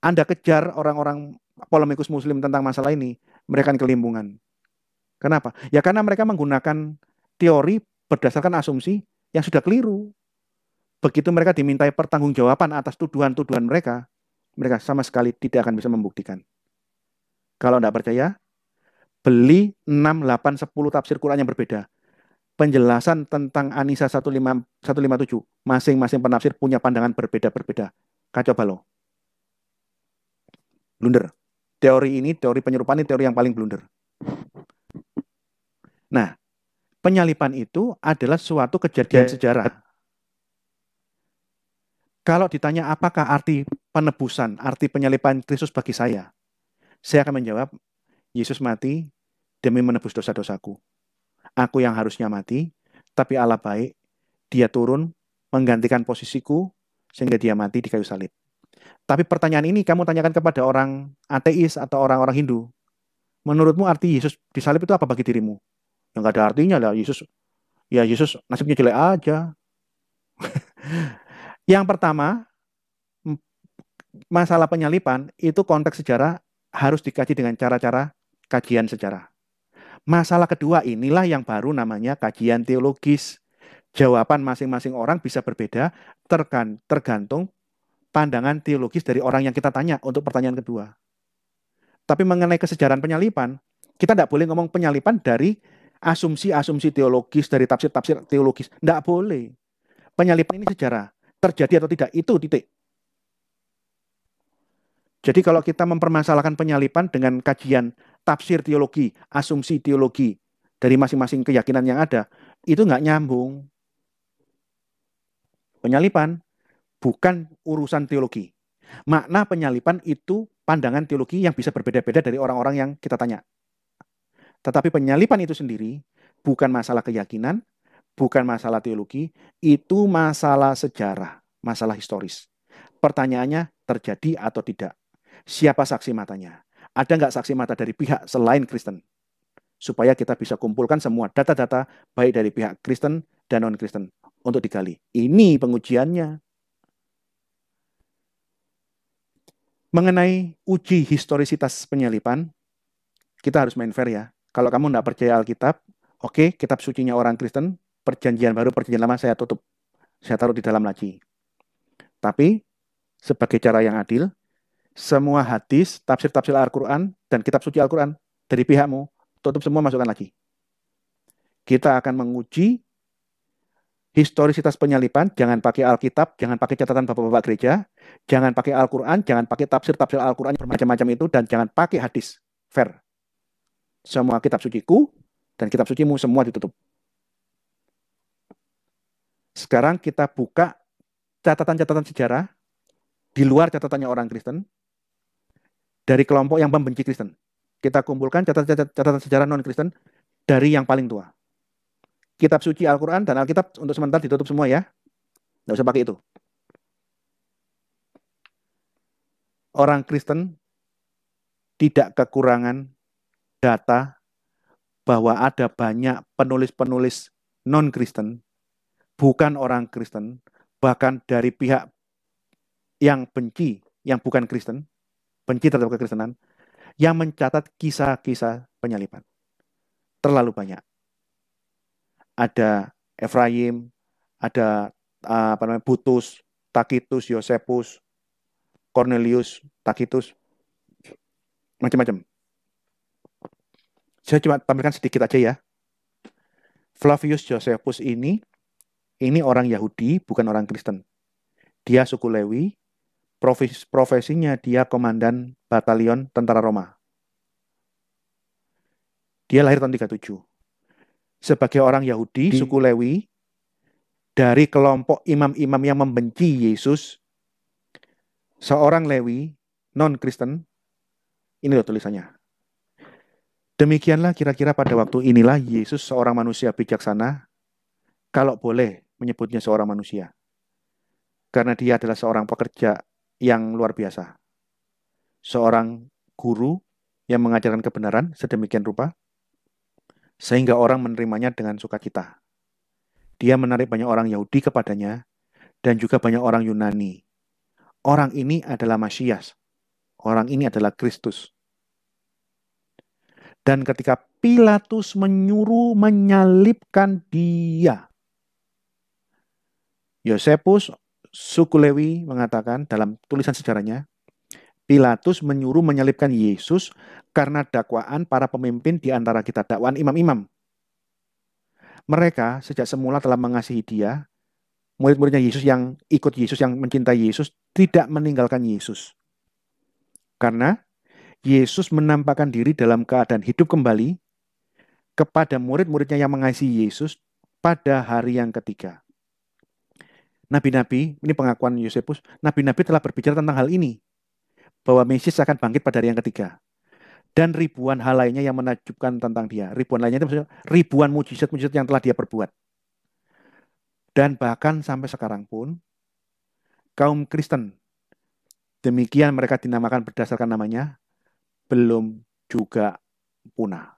Anda kejar orang-orang polemikus muslim tentang masalah ini, mereka kelimpungan. Kenapa? Ya karena mereka menggunakan teori berdasarkan asumsi yang sudah keliru. Begitu mereka dimintai pertanggungjawaban atas tuduhan-tuduhan mereka, mereka sama sekali tidak akan bisa membuktikan. Kalau tidak percaya, beli 6, 8, 10 tafsir Quran yang berbeda. Penjelasan tentang Anisa lima 157. Masing-masing penafsir punya pandangan berbeda-berbeda. Kacau balau. Blunder. Teori ini, teori penyerupaan ini teori yang paling blunder. Nah, penyalipan itu adalah suatu kejadian ya. sejarah. Kalau ditanya apakah arti penebusan, arti penyalipan Kristus bagi saya, saya akan menjawab, Yesus mati demi menebus dosa-dosaku. Aku yang harusnya mati, tapi Allah baik, dia turun menggantikan posisiku sehingga dia mati di kayu salib. Tapi pertanyaan ini kamu tanyakan kepada orang ateis atau orang-orang Hindu. Menurutmu arti Yesus disalib itu apa bagi dirimu? yang nggak ada artinya lah Yesus ya Yesus nasibnya jelek aja yang pertama masalah penyalipan itu konteks sejarah harus dikaji dengan cara-cara kajian sejarah masalah kedua inilah yang baru namanya kajian teologis jawaban masing-masing orang bisa berbeda tergantung pandangan teologis dari orang yang kita tanya untuk pertanyaan kedua. Tapi mengenai kesejarahan penyalipan, kita tidak boleh ngomong penyalipan dari asumsi-asumsi teologis dari tafsir-tafsir teologis. Tidak boleh. Penyalipan ini sejarah. Terjadi atau tidak, itu titik. Jadi kalau kita mempermasalahkan penyalipan dengan kajian tafsir teologi, asumsi teologi dari masing-masing keyakinan yang ada, itu nggak nyambung. Penyalipan bukan urusan teologi. Makna penyalipan itu pandangan teologi yang bisa berbeda-beda dari orang-orang yang kita tanya. Tetapi penyalipan itu sendiri bukan masalah keyakinan, bukan masalah teologi, itu masalah sejarah, masalah historis. Pertanyaannya terjadi atau tidak? Siapa saksi matanya? Ada nggak saksi mata dari pihak selain Kristen? Supaya kita bisa kumpulkan semua data-data baik dari pihak Kristen dan non-Kristen untuk digali. Ini pengujiannya. Mengenai uji historisitas penyalipan, kita harus main fair ya. Kalau kamu tidak percaya Alkitab, oke, okay, kitab sucinya orang Kristen, perjanjian baru, perjanjian lama saya tutup. Saya taruh di dalam laci. Tapi, sebagai cara yang adil, semua hadis, tafsir-tafsir Al-Quran, dan kitab suci Al-Quran dari pihakmu, tutup semua masukkan lagi. Kita akan menguji historisitas penyalipan, jangan pakai Alkitab, jangan pakai catatan bapak-bapak gereja, jangan pakai Al-Quran, jangan pakai tafsir-tafsir Al-Quran bermacam-macam itu, dan jangan pakai hadis. Fair semua kitab suciku dan kitab sucimu semua ditutup. Sekarang kita buka catatan-catatan sejarah di luar catatannya orang Kristen dari kelompok yang membenci Kristen. Kita kumpulkan catatan-catatan sejarah non-Kristen dari yang paling tua. Kitab suci Al-Quran dan Alkitab untuk sementara ditutup semua ya. Tidak usah pakai itu. Orang Kristen tidak kekurangan data bahwa ada banyak penulis-penulis non-Kristen, bukan orang Kristen, bahkan dari pihak yang benci, yang bukan Kristen, benci terhadap kekristenan, yang mencatat kisah-kisah penyaliban. Terlalu banyak. Ada Efraim, ada eh, apa namanya Butus, Takitus, Yosepus, Cornelius, Takitus, macam-macam. Saya cuma tampilkan sedikit aja ya. Flavius Josephus ini, ini orang Yahudi, bukan orang Kristen. Dia suku Lewi, profes, profesinya dia komandan batalion tentara Roma. Dia lahir tahun 37. Sebagai orang Yahudi, Di... suku Lewi, dari kelompok imam-imam yang membenci Yesus, seorang Lewi, non-Kristen, ini loh tulisannya, Demikianlah kira-kira pada waktu inilah Yesus seorang manusia bijaksana, kalau boleh menyebutnya seorang manusia. Karena dia adalah seorang pekerja yang luar biasa. Seorang guru yang mengajarkan kebenaran sedemikian rupa, sehingga orang menerimanya dengan sukacita. Dia menarik banyak orang Yahudi kepadanya, dan juga banyak orang Yunani. Orang ini adalah Masyias. Orang ini adalah Kristus. Dan ketika Pilatus menyuruh menyalibkan dia, Yosepus suku Lewi mengatakan dalam tulisan sejarahnya, Pilatus menyuruh menyalibkan Yesus karena dakwaan para pemimpin di antara kita, dakwaan imam-imam. Mereka sejak semula telah mengasihi dia, murid-muridnya Yesus yang ikut Yesus, yang mencintai Yesus, tidak meninggalkan Yesus. Karena Yesus menampakkan diri dalam keadaan hidup kembali kepada murid-muridnya yang mengasihi Yesus pada hari yang ketiga. Nabi-nabi, ini pengakuan Yosefus, nabi-nabi telah berbicara tentang hal ini. Bahwa Mesias akan bangkit pada hari yang ketiga. Dan ribuan hal lainnya yang menajubkan tentang dia. Ribuan lainnya itu maksudnya ribuan mujizat-mujizat yang telah dia perbuat. Dan bahkan sampai sekarang pun, kaum Kristen, demikian mereka dinamakan berdasarkan namanya, belum juga punah.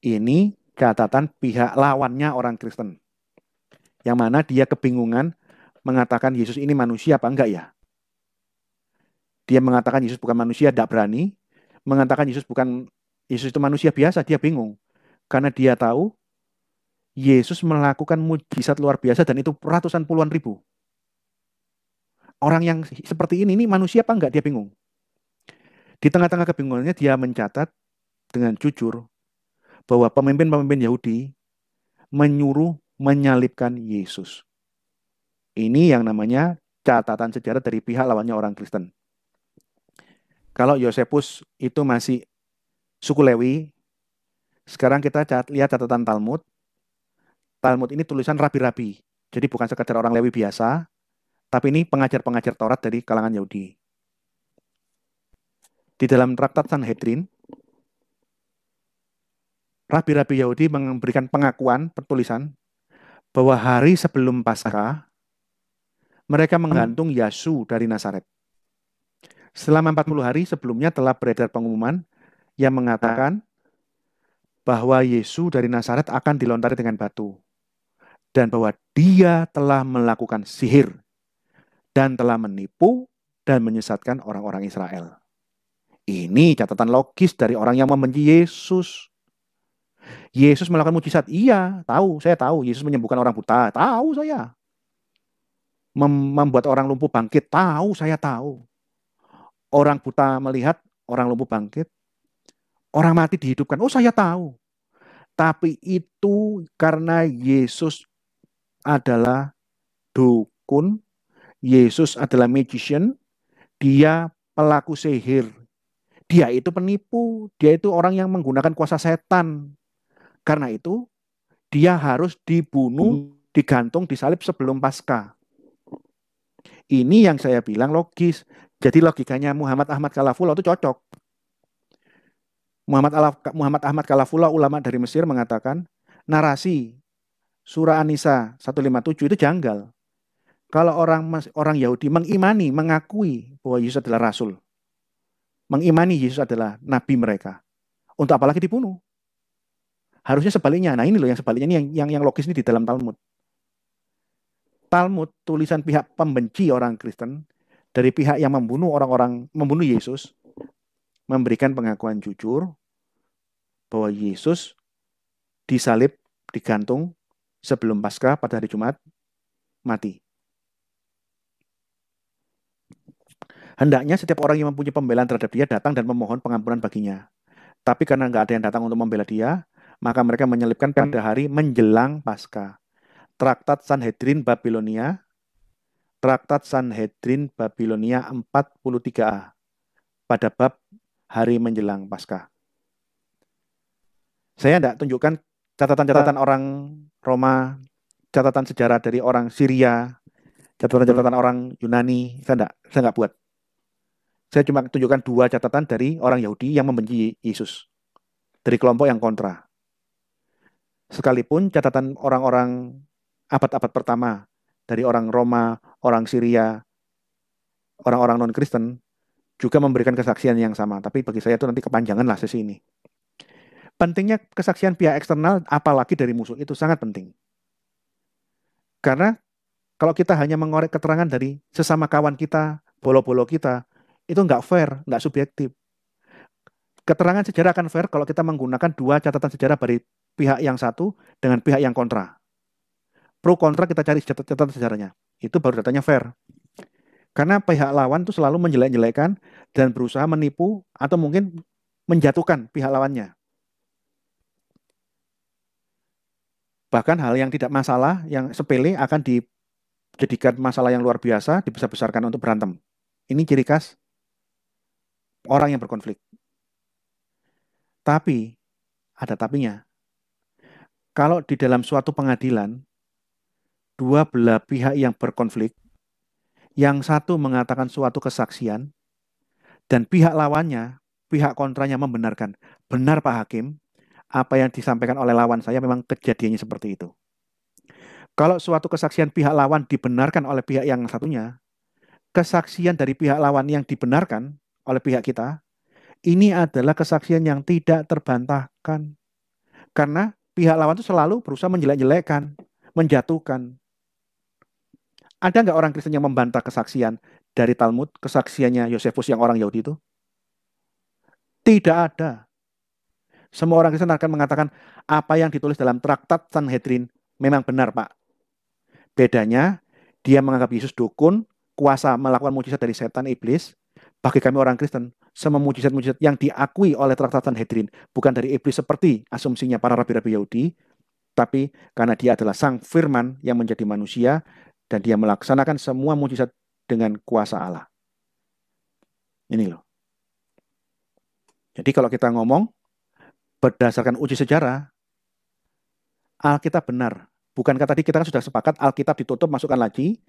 Ini catatan pihak lawannya orang Kristen. Yang mana dia kebingungan mengatakan Yesus ini manusia apa enggak ya? Dia mengatakan Yesus bukan manusia, tidak berani. Mengatakan Yesus bukan Yesus itu manusia biasa, dia bingung. Karena dia tahu Yesus melakukan mujizat luar biasa dan itu ratusan puluhan ribu. Orang yang seperti ini, ini manusia apa enggak? Dia bingung. Di tengah-tengah kebingungannya dia mencatat dengan jujur bahwa pemimpin-pemimpin Yahudi menyuruh menyalibkan Yesus. Ini yang namanya catatan sejarah dari pihak lawannya orang Kristen. Kalau Yosepus itu masih suku Lewi, sekarang kita lihat catatan Talmud. Talmud ini tulisan rapi-rapi, Jadi bukan sekedar orang Lewi biasa, tapi ini pengajar-pengajar Taurat dari kalangan Yahudi. Di dalam Traktat Sanhedrin, rabi-rabi Yahudi memberikan pengakuan penulisan bahwa hari sebelum Paskah mereka menggantung Yasu dari Nazaret. Selama 40 hari sebelumnya telah beredar pengumuman yang mengatakan bahwa Yesus dari Nazaret akan dilontari dengan batu dan bahwa dia telah melakukan sihir dan telah menipu dan menyesatkan orang-orang Israel. Ini catatan logis dari orang yang membenci Yesus. Yesus melakukan mujizat. Iya, tahu, saya tahu. Yesus menyembuhkan orang buta. Tahu saya. Mem membuat orang lumpuh bangkit. Tahu, saya tahu. Orang buta melihat, orang lumpuh bangkit. Orang mati dihidupkan. Oh, saya tahu. Tapi itu karena Yesus adalah dukun, Yesus adalah magician, dia pelaku sihir, dia itu penipu, dia itu orang yang menggunakan kuasa setan. Karena itu dia harus dibunuh, digantung, disalib sebelum pasca. Ini yang saya bilang logis. Jadi logikanya Muhammad Ahmad Kalafullah itu cocok. Muhammad, Alaf, Muhammad Ahmad Kalafullah ulama dari Mesir mengatakan narasi surah Anisa 157 itu janggal. Kalau orang orang Yahudi mengimani, mengakui bahwa Yesus adalah rasul, mengimani Yesus adalah nabi mereka. Untuk apalagi dibunuh. Harusnya sebaliknya. Nah ini loh yang sebaliknya ini yang yang, yang logis ini di dalam Talmud. Talmud tulisan pihak pembenci orang Kristen dari pihak yang membunuh orang-orang membunuh Yesus memberikan pengakuan jujur bahwa Yesus disalib digantung sebelum Paskah pada hari Jumat mati. Hendaknya setiap orang yang mempunyai pembelaan terhadap dia datang dan memohon pengampunan baginya. Tapi karena nggak ada yang datang untuk membela dia, maka mereka menyelipkan pada hari menjelang pasca Traktat Sanhedrin Babilonia, Traktat Sanhedrin Babilonia 43a pada bab hari menjelang pasca. Saya tidak tunjukkan catatan-catatan orang Roma, catatan sejarah dari orang Syria, catatan-catatan orang Yunani, saya tidak, saya nggak buat. Saya cuma tunjukkan dua catatan dari orang Yahudi yang membenci Yesus. Dari kelompok yang kontra. Sekalipun catatan orang-orang abad-abad pertama dari orang Roma, orang Syria, orang-orang non-Kristen juga memberikan kesaksian yang sama. Tapi bagi saya itu nanti kepanjangan lah sesi ini. Pentingnya kesaksian pihak eksternal apalagi dari musuh itu sangat penting. Karena kalau kita hanya mengorek keterangan dari sesama kawan kita, bolo-bolo kita, itu nggak fair, nggak subjektif. Keterangan sejarah akan fair kalau kita menggunakan dua catatan sejarah dari pihak yang satu dengan pihak yang kontra. Pro kontra kita cari catatan catatan sejarahnya. Itu baru datanya fair. Karena pihak lawan itu selalu menjelek-jelekan dan berusaha menipu atau mungkin menjatuhkan pihak lawannya. Bahkan hal yang tidak masalah, yang sepele akan dijadikan masalah yang luar biasa, dibesar-besarkan untuk berantem. Ini ciri khas orang yang berkonflik. Tapi ada tapinya. Kalau di dalam suatu pengadilan dua belah pihak yang berkonflik, yang satu mengatakan suatu kesaksian dan pihak lawannya, pihak kontranya membenarkan, benar Pak Hakim, apa yang disampaikan oleh lawan saya memang kejadiannya seperti itu. Kalau suatu kesaksian pihak lawan dibenarkan oleh pihak yang satunya, kesaksian dari pihak lawan yang dibenarkan oleh pihak kita, ini adalah kesaksian yang tidak terbantahkan. Karena pihak lawan itu selalu berusaha menjelek jelekkan menjatuhkan. Ada nggak orang Kristen yang membantah kesaksian dari Talmud, kesaksiannya Yosefus yang orang Yahudi itu? Tidak ada. Semua orang Kristen akan mengatakan apa yang ditulis dalam traktat Sanhedrin memang benar, Pak. Bedanya, dia menganggap Yesus dukun, kuasa melakukan mujizat dari setan iblis, bagi kami orang Kristen, semua mujizat-mujizat yang diakui oleh Traktat Sanhedrin bukan dari iblis seperti asumsinya para rabi-rabi Yahudi, tapi karena dia adalah sang firman yang menjadi manusia dan dia melaksanakan semua mujizat dengan kuasa Allah. Ini loh. Jadi kalau kita ngomong berdasarkan uji sejarah, Alkitab benar. Bukankah tadi kita kan sudah sepakat Alkitab ditutup masukkan lagi,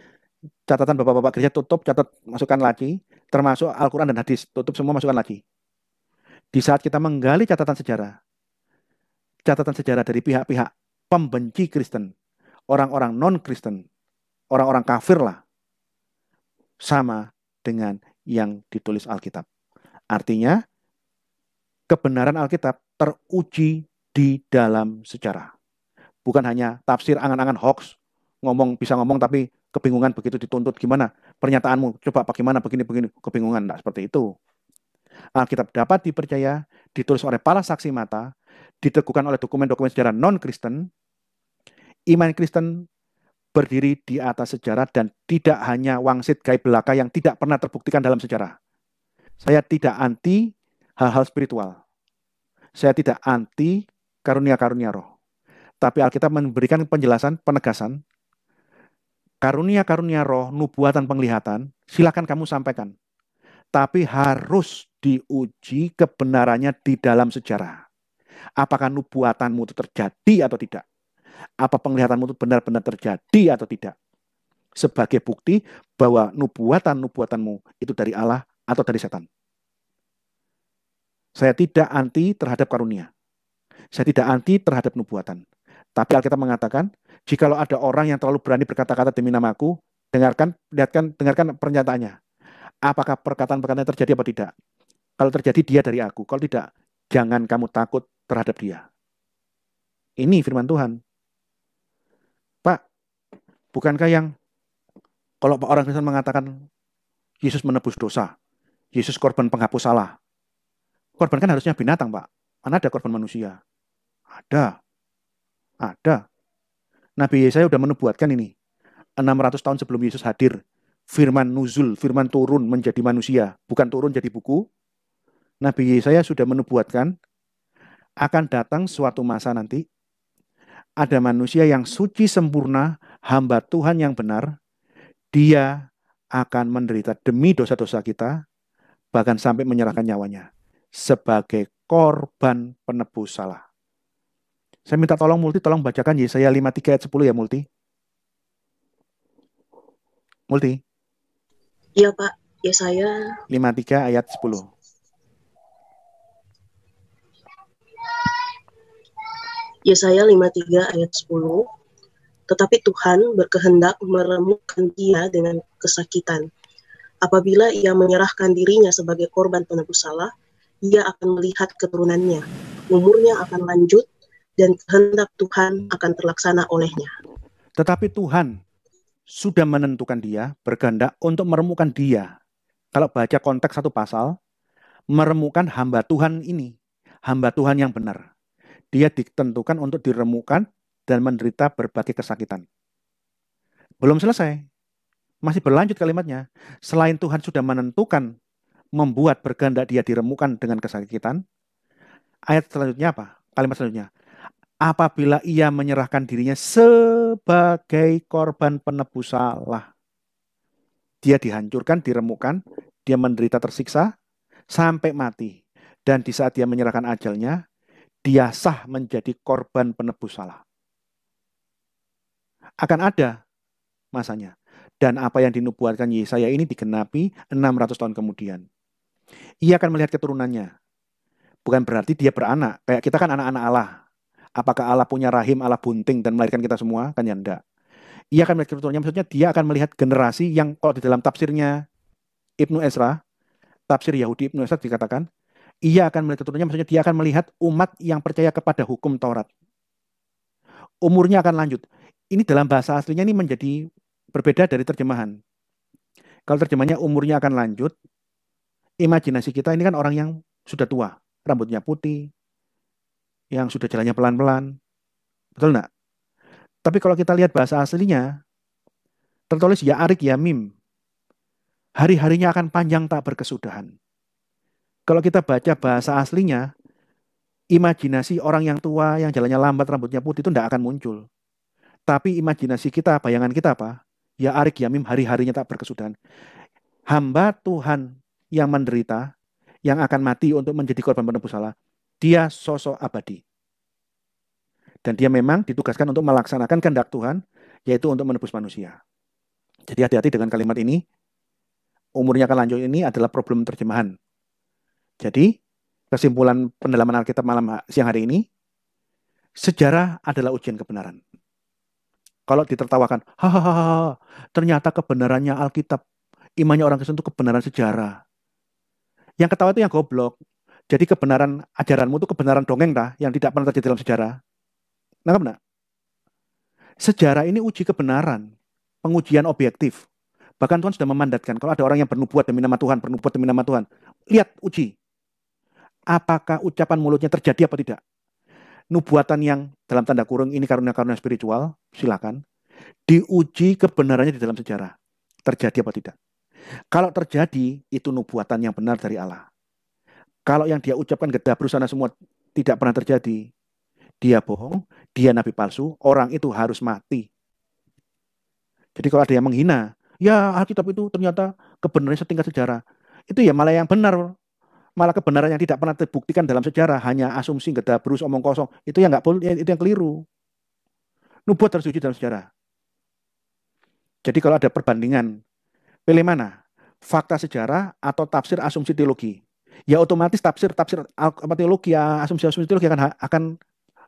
catatan bapak-bapak gereja tutup, catat masukkan lagi, termasuk Al-Quran dan hadis, tutup semua masukkan lagi. Di saat kita menggali catatan sejarah, catatan sejarah dari pihak-pihak pembenci Kristen, orang-orang non-Kristen, orang-orang kafir lah, sama dengan yang ditulis Alkitab. Artinya, kebenaran Alkitab teruji di dalam sejarah. Bukan hanya tafsir angan-angan hoax, ngomong bisa ngomong tapi kebingungan begitu dituntut gimana pernyataanmu coba bagaimana begini begini kebingungan tidak seperti itu Alkitab dapat dipercaya ditulis oleh para saksi mata diteguhkan oleh dokumen-dokumen sejarah non Kristen iman Kristen berdiri di atas sejarah dan tidak hanya wangsit gaib belaka yang tidak pernah terbuktikan dalam sejarah saya tidak anti hal-hal spiritual saya tidak anti karunia-karunia roh tapi Alkitab memberikan penjelasan, penegasan karunia-karunia roh, nubuatan penglihatan, silakan kamu sampaikan. Tapi harus diuji kebenarannya di dalam sejarah. Apakah nubuatanmu itu terjadi atau tidak? Apa penglihatanmu itu benar-benar terjadi atau tidak? Sebagai bukti bahwa nubuatan-nubuatanmu itu dari Allah atau dari setan. Saya tidak anti terhadap karunia. Saya tidak anti terhadap nubuatan. Tapi Alkitab mengatakan Jikalau ada orang yang terlalu berani berkata-kata demi namaku, dengarkan, lihatkan, dengarkan pernyataannya. Apakah perkataan-perkataan terjadi atau tidak? Kalau terjadi dia dari aku, kalau tidak jangan kamu takut terhadap dia. Ini firman Tuhan. Pak, bukankah yang kalau orang Kristen mengatakan Yesus menebus dosa, Yesus korban penghapus salah. Korban kan harusnya binatang, Pak. Mana ada korban manusia? Ada. Ada. Nabi Yesaya sudah menubuatkan ini. 600 tahun sebelum Yesus hadir, firman nuzul, firman turun menjadi manusia, bukan turun jadi buku. Nabi Yesaya sudah menubuatkan akan datang suatu masa nanti ada manusia yang suci sempurna, hamba Tuhan yang benar, dia akan menderita demi dosa-dosa kita, bahkan sampai menyerahkan nyawanya sebagai korban penebus salah. Saya minta tolong Multi, tolong bacakan Yesaya 53 ayat 10 ya Multi. Multi. Iya Pak, Yesaya. 53 ayat 10. Yesaya 53 ayat 10. Tetapi Tuhan berkehendak meremukkan dia dengan kesakitan. Apabila ia menyerahkan dirinya sebagai korban penebus salah, ia akan melihat keturunannya. Umurnya akan lanjut dan kehendak Tuhan akan terlaksana olehnya. Tetapi Tuhan sudah menentukan dia, berganda untuk meremukan dia. Kalau baca konteks satu pasal, meremukan hamba Tuhan ini, hamba Tuhan yang benar. Dia ditentukan untuk diremukan dan menderita berbagai kesakitan. Belum selesai. Masih berlanjut kalimatnya. Selain Tuhan sudah menentukan membuat berganda dia diremukan dengan kesakitan, ayat selanjutnya apa? Kalimat selanjutnya apabila ia menyerahkan dirinya sebagai korban penebus salah. Dia dihancurkan, diremukan, dia menderita tersiksa sampai mati. Dan di saat dia menyerahkan ajalnya, dia sah menjadi korban penebus salah. Akan ada masanya. Dan apa yang dinubuatkan Yesaya ini digenapi 600 tahun kemudian. Ia akan melihat keturunannya. Bukan berarti dia beranak. Kayak kita kan anak-anak Allah Apakah Allah punya rahim, Allah bunting dan melahirkan kita semua? Kan ya enggak. Ia akan melihat keturunannya, maksudnya dia akan melihat generasi yang kalau di dalam tafsirnya Ibnu Ezra, tafsir Yahudi Ibnu Esra dikatakan, ia akan melihat keturunannya, maksudnya dia akan melihat umat yang percaya kepada hukum Taurat. Umurnya akan lanjut. Ini dalam bahasa aslinya ini menjadi berbeda dari terjemahan. Kalau terjemahnya umurnya akan lanjut, imajinasi kita ini kan orang yang sudah tua, rambutnya putih, yang sudah jalannya pelan-pelan. Betul nak? Tapi kalau kita lihat bahasa aslinya, tertulis ya arik ya mim. Hari-harinya akan panjang tak berkesudahan. Kalau kita baca bahasa aslinya, imajinasi orang yang tua, yang jalannya lambat, rambutnya putih itu tidak akan muncul. Tapi imajinasi kita, bayangan kita apa? Ya arik ya mim, hari-harinya tak berkesudahan. Hamba Tuhan yang menderita, yang akan mati untuk menjadi korban penebus salah, dia sosok abadi. Dan dia memang ditugaskan untuk melaksanakan kehendak Tuhan, yaitu untuk menebus manusia. Jadi hati-hati dengan kalimat ini. Umurnya akan lanjut ini adalah problem terjemahan. Jadi kesimpulan pendalaman Alkitab malam siang hari ini, sejarah adalah ujian kebenaran. Kalau ditertawakan, hahaha, ternyata kebenarannya Alkitab, imannya orang Kristen itu kebenaran sejarah. Yang ketawa itu yang goblok, jadi kebenaran ajaranmu itu kebenaran dongeng dah yang tidak pernah terjadi dalam sejarah. Nah, benar. Sejarah ini uji kebenaran, pengujian objektif. Bahkan Tuhan sudah memandatkan kalau ada orang yang bernubuat demi nama Tuhan, bernubuat demi nama Tuhan, lihat uji. Apakah ucapan mulutnya terjadi apa tidak? Nubuatan yang dalam tanda kurung ini karunia-karunia spiritual, silakan diuji kebenarannya di dalam sejarah. Terjadi apa tidak? Kalau terjadi, itu nubuatan yang benar dari Allah. Kalau yang dia ucapkan ke dapur sana semua tidak pernah terjadi, dia bohong, dia nabi palsu, orang itu harus mati. Jadi kalau ada yang menghina, ya Alkitab itu ternyata kebenaran setingkat sejarah. Itu ya malah yang benar. Malah kebenaran yang tidak pernah terbuktikan dalam sejarah, hanya asumsi gedah berus omong kosong. Itu yang nggak boleh, itu yang keliru. Nubuat harus diuji dalam sejarah. Jadi kalau ada perbandingan, pilih mana? Fakta sejarah atau tafsir asumsi teologi? ya otomatis tafsir-tafsir apa teologi ya asumsi-asumsi teologi akan akan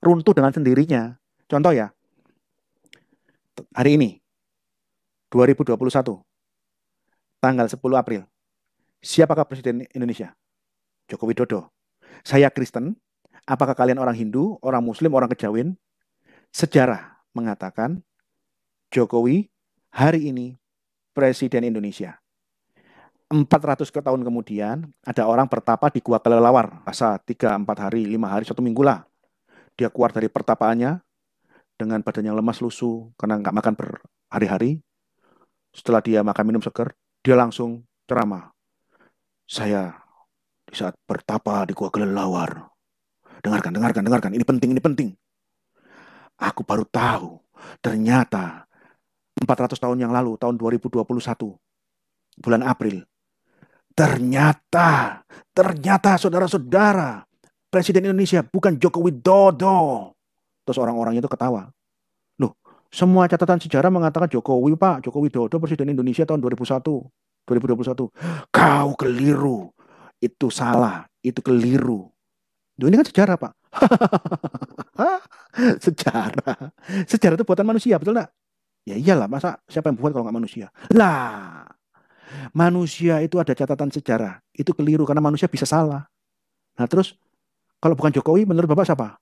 runtuh dengan sendirinya. Contoh ya, hari ini 2021 tanggal 10 April. Siapakah presiden Indonesia? Joko Widodo. Saya Kristen, apakah kalian orang Hindu, orang Muslim, orang Kejawin? Sejarah mengatakan Jokowi hari ini presiden Indonesia. 400 ke tahun kemudian ada orang bertapa di gua kelelawar masa tiga, empat hari lima hari satu minggu lah dia keluar dari pertapaannya dengan badan yang lemas lusuh karena nggak makan berhari-hari setelah dia makan minum seger dia langsung ceramah saya di saat bertapa di gua kelelawar dengarkan dengarkan dengarkan ini penting ini penting aku baru tahu ternyata 400 tahun yang lalu tahun 2021 bulan April Ternyata, ternyata saudara-saudara, Presiden Indonesia bukan Joko Widodo. Terus orang orangnya itu ketawa. Loh, semua catatan sejarah mengatakan Jokowi Pak, Joko Widodo Presiden Indonesia tahun 2001, 2021. Kau keliru. Itu salah, itu keliru. Loh, ini kan sejarah Pak. sejarah. Sejarah itu buatan manusia, betul nggak? Ya iyalah, masa siapa yang buat kalau nggak manusia? Lah, Manusia itu ada catatan sejarah. Itu keliru karena manusia bisa salah. Nah terus kalau bukan Jokowi menurut Bapak siapa?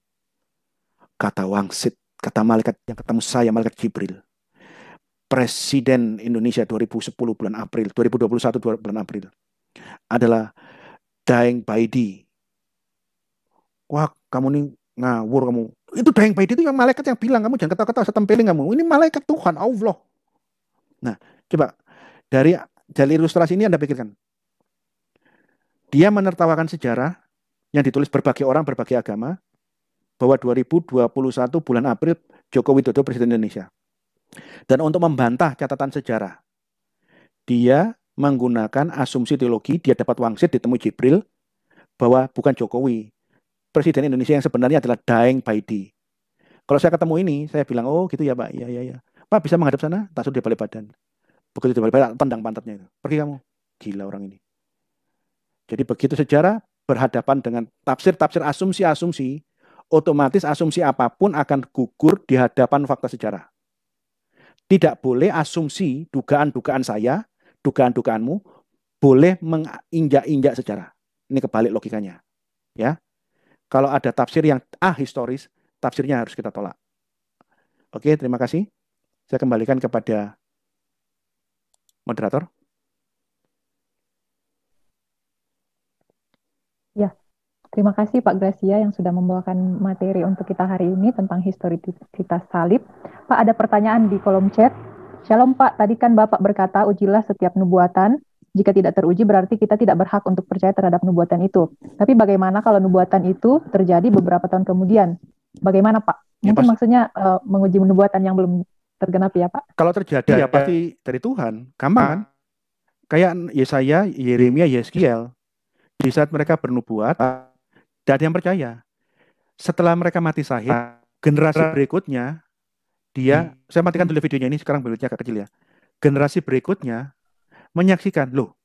Kata wangsit, kata malaikat yang ketemu saya, malaikat Jibril. Presiden Indonesia 2010 bulan April, 2021 bulan April adalah Daeng Baidi. Wah, kamu nih ngawur kamu. Itu Daeng Baidi itu yang malaikat yang bilang kamu jangan ketawa-ketawa saya tempelin kamu. Ini malaikat Tuhan Allah. Nah, coba dari dari ilustrasi ini Anda pikirkan. Dia menertawakan sejarah yang ditulis berbagai orang, berbagai agama, bahwa 2021 bulan April Joko Widodo Presiden Indonesia. Dan untuk membantah catatan sejarah, dia menggunakan asumsi teologi, dia dapat wangsit ditemui Jibril, bahwa bukan Jokowi. Presiden Indonesia yang sebenarnya adalah Daeng Baidi. Kalau saya ketemu ini, saya bilang, oh gitu ya Pak, ya ya ya Pak bisa menghadap sana, tak sudah balik badan. Begitu dibalik-balik, tendang pantatnya itu. Pergi kamu. Gila orang ini. Jadi begitu sejarah berhadapan dengan tafsir-tafsir asumsi-asumsi, otomatis asumsi apapun akan gugur di hadapan fakta sejarah. Tidak boleh asumsi dugaan-dugaan saya, dugaan-dugaanmu, boleh menginjak-injak sejarah. Ini kebalik logikanya. Ya, Kalau ada tafsir yang ah historis tafsirnya harus kita tolak. Oke, terima kasih. Saya kembalikan kepada moderator? Ya, terima kasih Pak Gracia yang sudah membawakan materi untuk kita hari ini tentang historisitas salib. Pak, ada pertanyaan di kolom chat. Shalom Pak, tadi kan Bapak berkata ujilah setiap nubuatan, jika tidak teruji berarti kita tidak berhak untuk percaya terhadap nubuatan itu. Tapi bagaimana kalau nubuatan itu terjadi beberapa tahun kemudian? Bagaimana Pak? Ya, Mungkin ya, maksudnya uh, menguji nubuatan yang belum tergenapi ya Pak. Kalau terjadi iya, ya, ya pasti dari Tuhan, gampang kan? Kayak Yesaya, Yeremia, Yeskiel. Di saat mereka bernubuat, tidak ada yang percaya. Setelah mereka mati sahih, generasi berikutnya, dia, hmm. saya matikan dulu videonya ini, sekarang belutnya agak kecil ya. Generasi berikutnya menyaksikan, loh,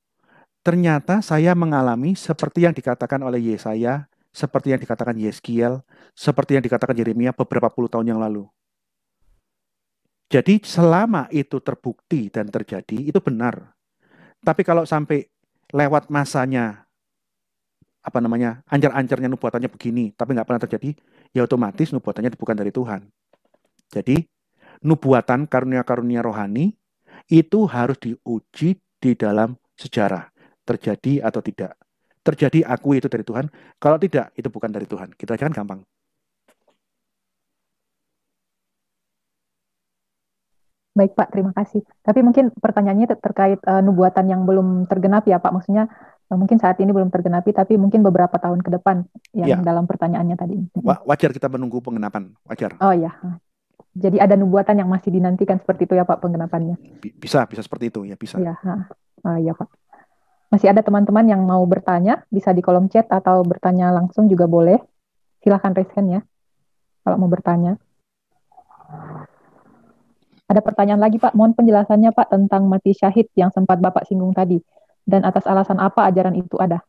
ternyata saya mengalami seperti yang dikatakan oleh Yesaya, seperti yang dikatakan Yeskiel, seperti yang dikatakan Yeremia beberapa puluh tahun yang lalu. Jadi selama itu terbukti dan terjadi itu benar. Tapi kalau sampai lewat masanya apa namanya anjar ancernya nubuatannya begini, tapi nggak pernah terjadi, ya otomatis nubuatannya bukan dari Tuhan. Jadi nubuatan karunia-karunia rohani itu harus diuji di dalam sejarah terjadi atau tidak. Terjadi aku itu dari Tuhan, kalau tidak itu bukan dari Tuhan. Kita jangan kan gampang. Baik Pak, terima kasih. Tapi mungkin pertanyaannya terkait uh, nubuatan yang belum tergenapi ya Pak. Maksudnya uh, mungkin saat ini belum tergenapi, tapi mungkin beberapa tahun ke depan yang ya. dalam pertanyaannya tadi. Wajar kita menunggu penggenapan, wajar. Oh ya. Jadi ada nubuatan yang masih dinantikan seperti itu ya Pak penggenapannya. Bisa, bisa seperti itu ya bisa. Ya, ha. Uh, ah, ya Pak. Masih ada teman-teman yang mau bertanya, bisa di kolom chat atau bertanya langsung juga boleh. Silahkan raise ya, kalau mau bertanya. Ada pertanyaan lagi Pak, mohon penjelasannya Pak tentang mati syahid yang sempat Bapak singgung tadi. Dan atas alasan apa ajaran itu ada?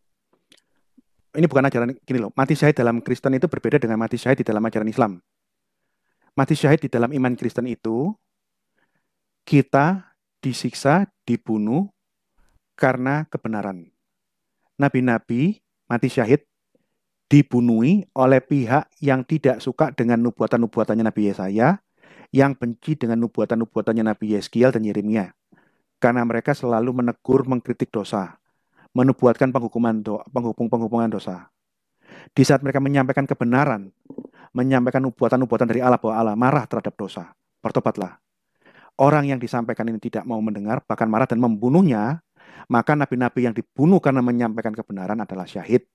Ini bukan ajaran, gini loh, mati syahid dalam Kristen itu berbeda dengan mati syahid di dalam ajaran Islam. Mati syahid di dalam iman Kristen itu, kita disiksa, dibunuh, karena kebenaran. Nabi-nabi mati syahid dibunuhi oleh pihak yang tidak suka dengan nubuatan-nubuatannya Nabi Yesaya yang benci dengan nubuatan-nubuatannya Nabi Yeskiel dan Yeremia. Karena mereka selalu menegur, mengkritik dosa, menubuatkan penghukuman do, penghubung penghukuman dosa. Di saat mereka menyampaikan kebenaran, menyampaikan nubuatan-nubuatan dari Allah bahwa Allah marah terhadap dosa, bertobatlah. Orang yang disampaikan ini tidak mau mendengar, bahkan marah dan membunuhnya, maka nabi-nabi yang dibunuh karena menyampaikan kebenaran adalah syahid.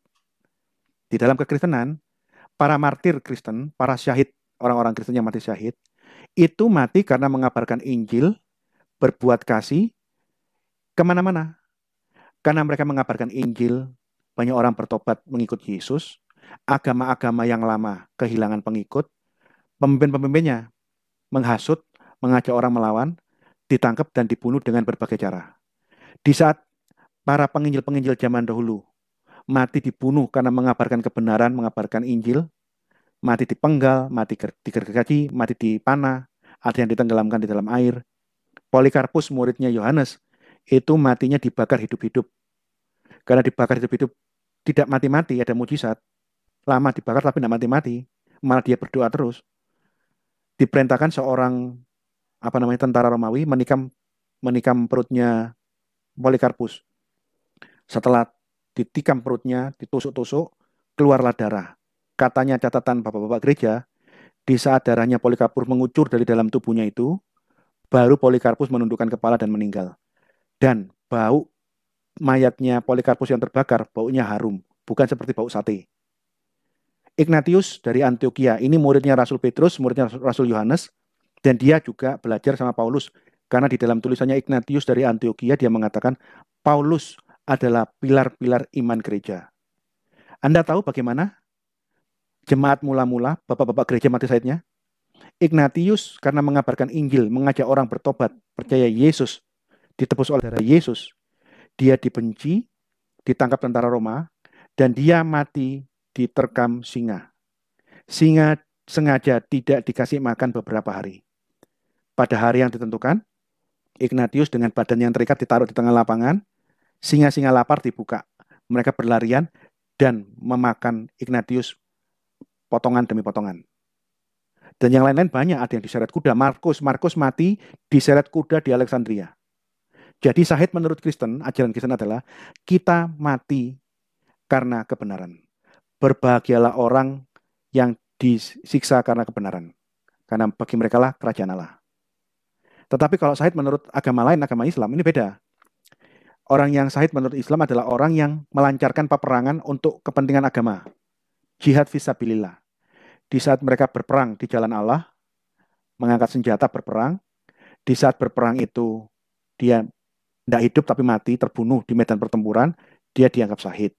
Di dalam kekristenan, para martir Kristen, para syahid, orang-orang Kristen yang mati syahid, itu mati karena mengabarkan Injil, berbuat kasih, kemana-mana. Karena mereka mengabarkan Injil, banyak orang bertobat mengikut Yesus, agama-agama yang lama kehilangan pengikut, pemimpin-pemimpinnya menghasut, mengajak orang melawan, ditangkap dan dibunuh dengan berbagai cara. Di saat para penginjil-penginjil zaman dahulu mati dibunuh karena mengabarkan kebenaran, mengabarkan Injil, mati dipenggal, mati digergaji, mati dipanah, ada yang ditenggelamkan di dalam air. Polikarpus muridnya Yohanes itu matinya dibakar hidup-hidup. Karena dibakar hidup-hidup tidak mati-mati, ada mujizat. Lama dibakar tapi tidak mati-mati, malah dia berdoa terus. Diperintahkan seorang apa namanya tentara Romawi menikam menikam perutnya Polikarpus. Setelah ditikam perutnya, ditusuk-tusuk, keluarlah darah. Katanya catatan bapak-bapak gereja, di saat darahnya Polikarpus mengucur dari dalam tubuhnya itu, baru Polikarpus menundukkan kepala dan meninggal. Dan bau mayatnya Polikarpus yang terbakar, baunya harum, bukan seperti bau sate. Ignatius dari Antioquia, ini muridnya Rasul Petrus, muridnya Rasul Yohanes, dan dia juga belajar sama Paulus. Karena di dalam tulisannya Ignatius dari Antioquia, dia mengatakan Paulus adalah pilar-pilar iman gereja. Anda tahu bagaimana jemaat mula-mula, bapak-bapak gereja mati saatnya. Ignatius karena mengabarkan Injil, mengajak orang bertobat, percaya Yesus, ditebus oleh darah Yesus, dia dibenci, ditangkap tentara Roma, dan dia mati diterkam singa. Singa sengaja tidak dikasih makan beberapa hari. Pada hari yang ditentukan, Ignatius dengan badan yang terikat ditaruh di tengah lapangan, singa-singa lapar dibuka. Mereka berlarian dan memakan Ignatius potongan demi potongan. Dan yang lain-lain banyak, ada yang diseret kuda. Markus, Markus mati diseret kuda di Alexandria. Jadi Sahid menurut Kristen, ajaran Kristen adalah kita mati karena kebenaran. Berbahagialah orang yang disiksa karena kebenaran. Karena bagi mereka lah kerajaan Allah. Tetapi kalau Sahid menurut agama lain, agama Islam, ini beda. Orang yang Sahid menurut Islam adalah orang yang melancarkan peperangan untuk kepentingan agama. Jihad visabilillah di saat mereka berperang di jalan Allah, mengangkat senjata berperang, di saat berperang itu dia tidak hidup tapi mati, terbunuh di medan pertempuran, dia dianggap syahid.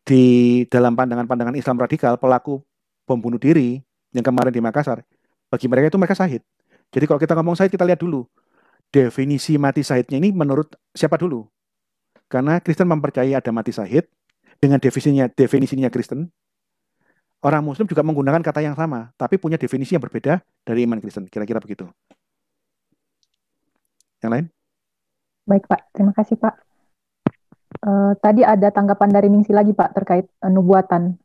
Di dalam pandangan-pandangan Islam radikal, pelaku bom bunuh diri yang kemarin di Makassar, bagi mereka itu mereka syahid. Jadi kalau kita ngomong syahid, kita lihat dulu. Definisi mati syahidnya ini menurut siapa dulu? Karena Kristen mempercayai ada mati syahid, dengan definisinya definisinya Kristen orang Muslim juga menggunakan kata yang sama, tapi punya definisi yang berbeda dari iman Kristen. Kira-kira begitu. Yang lain? Baik Pak, terima kasih Pak. Uh, tadi ada tanggapan dari Ningsi lagi Pak terkait uh, nubuatan.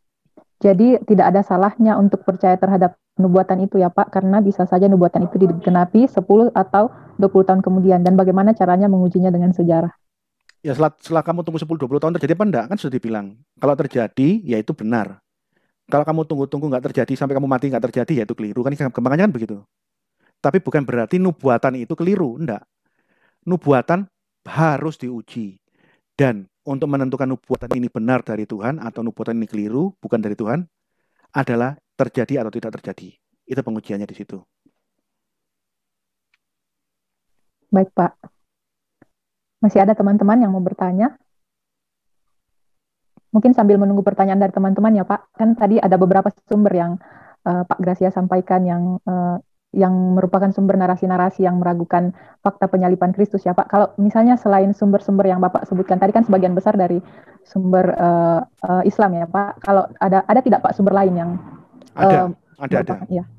Jadi tidak ada salahnya untuk percaya terhadap nubuatan itu ya Pak, karena bisa saja nubuatan itu digenapi 10 atau 20 tahun kemudian. Dan bagaimana caranya mengujinya dengan sejarah? Ya setelah, setelah kamu tunggu 10-20 tahun terjadi apa enggak? Kan sudah dibilang. Kalau terjadi, ya itu benar. Kalau kamu tunggu-tunggu nggak terjadi sampai kamu mati nggak terjadi ya itu keliru kan kembangannya kan begitu. Tapi bukan berarti nubuatan itu keliru, enggak. Nubuatan harus diuji. Dan untuk menentukan nubuatan ini benar dari Tuhan atau nubuatan ini keliru, bukan dari Tuhan, adalah terjadi atau tidak terjadi. Itu pengujiannya di situ. Baik, Pak. Masih ada teman-teman yang mau bertanya? Mungkin sambil menunggu pertanyaan dari teman-teman ya Pak, kan tadi ada beberapa sumber yang uh, Pak Gracia sampaikan yang uh, yang merupakan sumber narasi-narasi yang meragukan fakta penyalipan Kristus ya Pak. Kalau misalnya selain sumber-sumber yang Bapak sebutkan tadi kan sebagian besar dari sumber uh, uh, Islam ya Pak. Kalau ada ada tidak Pak sumber lain yang ada uh, ada ada. Ya.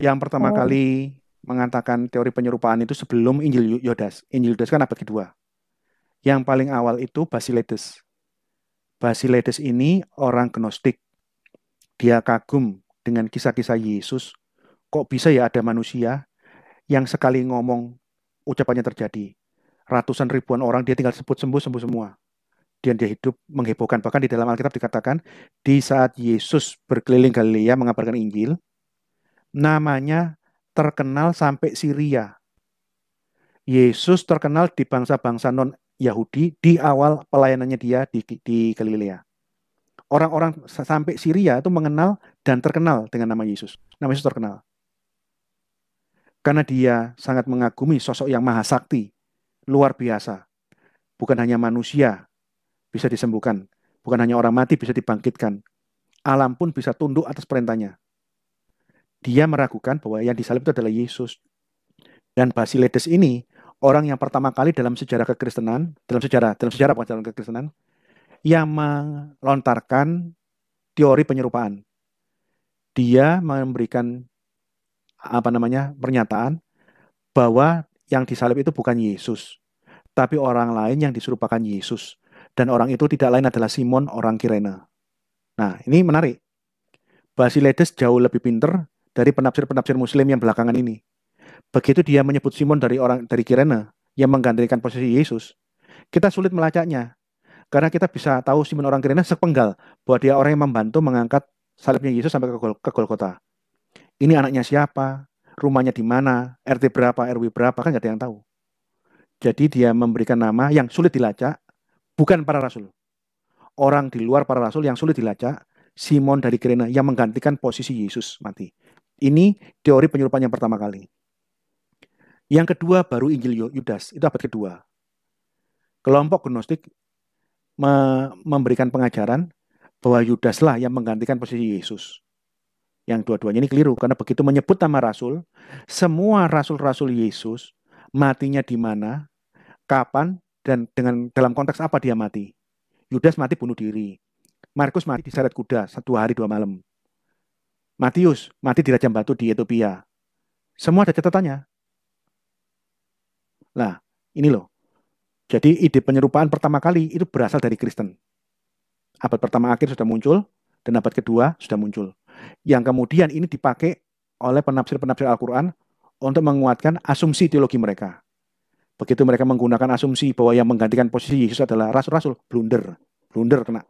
Yang pertama oh. kali mengatakan teori penyerupaan itu sebelum Injil Yudas, Injil Yudas kan abad kedua. Yang paling awal itu Basilides. Basiledes ini orang gnostik. Dia kagum dengan kisah-kisah Yesus. Kok bisa ya ada manusia yang sekali ngomong ucapannya terjadi. Ratusan ribuan orang dia tinggal sebut sembuh-sembuh semua. Dan dia hidup menghebohkan. Bahkan di dalam Alkitab dikatakan, di saat Yesus berkeliling Galilea mengabarkan Injil, namanya terkenal sampai Syria. Yesus terkenal di bangsa-bangsa non Yahudi di awal pelayanannya dia di, di Galilea. Orang-orang sampai Syria itu mengenal dan terkenal dengan nama Yesus. Nama Yesus terkenal. Karena dia sangat mengagumi sosok yang maha sakti, luar biasa. Bukan hanya manusia bisa disembuhkan, bukan hanya orang mati bisa dibangkitkan. Alam pun bisa tunduk atas perintahnya. Dia meragukan bahwa yang disalib itu adalah Yesus. Dan Basiledes ini orang yang pertama kali dalam sejarah kekristenan, dalam sejarah, dalam sejarah bukan dalam kekristenan, yang melontarkan teori penyerupaan. Dia memberikan apa namanya pernyataan bahwa yang disalib itu bukan Yesus, tapi orang lain yang diserupakan Yesus. Dan orang itu tidak lain adalah Simon orang Kirena. Nah, ini menarik. Basilides jauh lebih pinter dari penafsir-penafsir muslim yang belakangan ini. Begitu dia menyebut Simon dari orang dari Kirene yang menggantikan posisi Yesus, kita sulit melacaknya. Karena kita bisa tahu Simon orang Kirena sepenggal bahwa dia orang yang membantu mengangkat salibnya Yesus sampai ke, Gol ke Golgota. Ini anaknya siapa? Rumahnya di mana? RT berapa? RW berapa? Kan gak ada yang tahu. Jadi dia memberikan nama yang sulit dilacak, bukan para rasul. Orang di luar para rasul yang sulit dilacak, Simon dari Kirena yang menggantikan posisi Yesus mati. Ini teori penyerupaan yang pertama kali. Yang kedua baru Injil Yudas, itu abad kedua. Kelompok Gnostik me memberikan pengajaran bahwa Yudaslah yang menggantikan posisi Yesus. Yang dua-duanya ini keliru karena begitu menyebut nama rasul, semua rasul-rasul Yesus matinya di mana, kapan dan dengan dalam konteks apa dia mati. Yudas mati bunuh diri. Markus mati diseret kuda satu hari dua malam. Matius mati di Rajam Batu di Ethiopia. Semua ada catatannya. Nah, ini loh. Jadi ide penyerupaan pertama kali itu berasal dari Kristen. Abad pertama akhir sudah muncul dan abad kedua sudah muncul. Yang kemudian ini dipakai oleh penafsir-penafsir Al-Quran untuk menguatkan asumsi teologi mereka. Begitu mereka menggunakan asumsi bahwa yang menggantikan posisi Yesus adalah rasul-rasul, blunder. Blunder kena.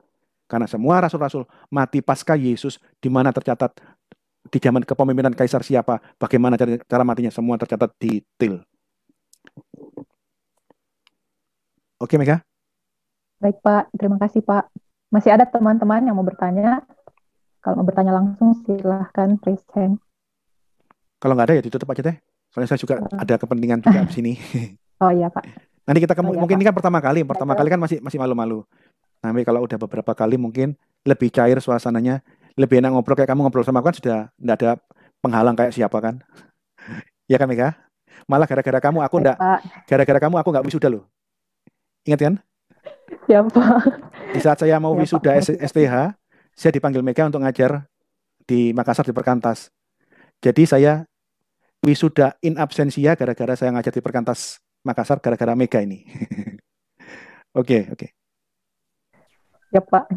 Karena semua rasul-rasul mati pasca Yesus, di mana tercatat di zaman kepemimpinan kaisar siapa, bagaimana cara, cara matinya, semua tercatat detail. Oke, Mega. Baik, Pak. Terima kasih, Pak. Masih ada teman-teman yang mau bertanya? Kalau mau bertanya langsung, silahkan raise hand. Kalau nggak ada ya ditutup aja deh. Soalnya saya juga oh. ada kepentingan juga di sini. oh iya, Pak. Nanti kita oh, iya, mungkin Pak. ini kan pertama kali, pertama Ayo. kali kan masih masih malu-malu. Nanti kalau udah beberapa kali mungkin lebih cair suasananya, lebih enak ngobrol kayak kamu ngobrol sama aku kan sudah nggak ada penghalang kayak siapa kan? Iya kan Mega? Malah gara-gara kamu aku ndak gara-gara kamu aku nggak wisuda loh. Ingat kan? Siapa? Di saat saya mau wisuda STH, saya dipanggil Mega untuk ngajar di Makassar di Perkantas. Jadi saya wisuda in absensia gara-gara saya ngajar di Perkantas Makassar gara-gara Mega ini. Oke, oke. Okay, okay. Ya Pak.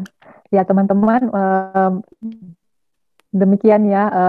Ya teman-teman, um, demikian ya. Uh,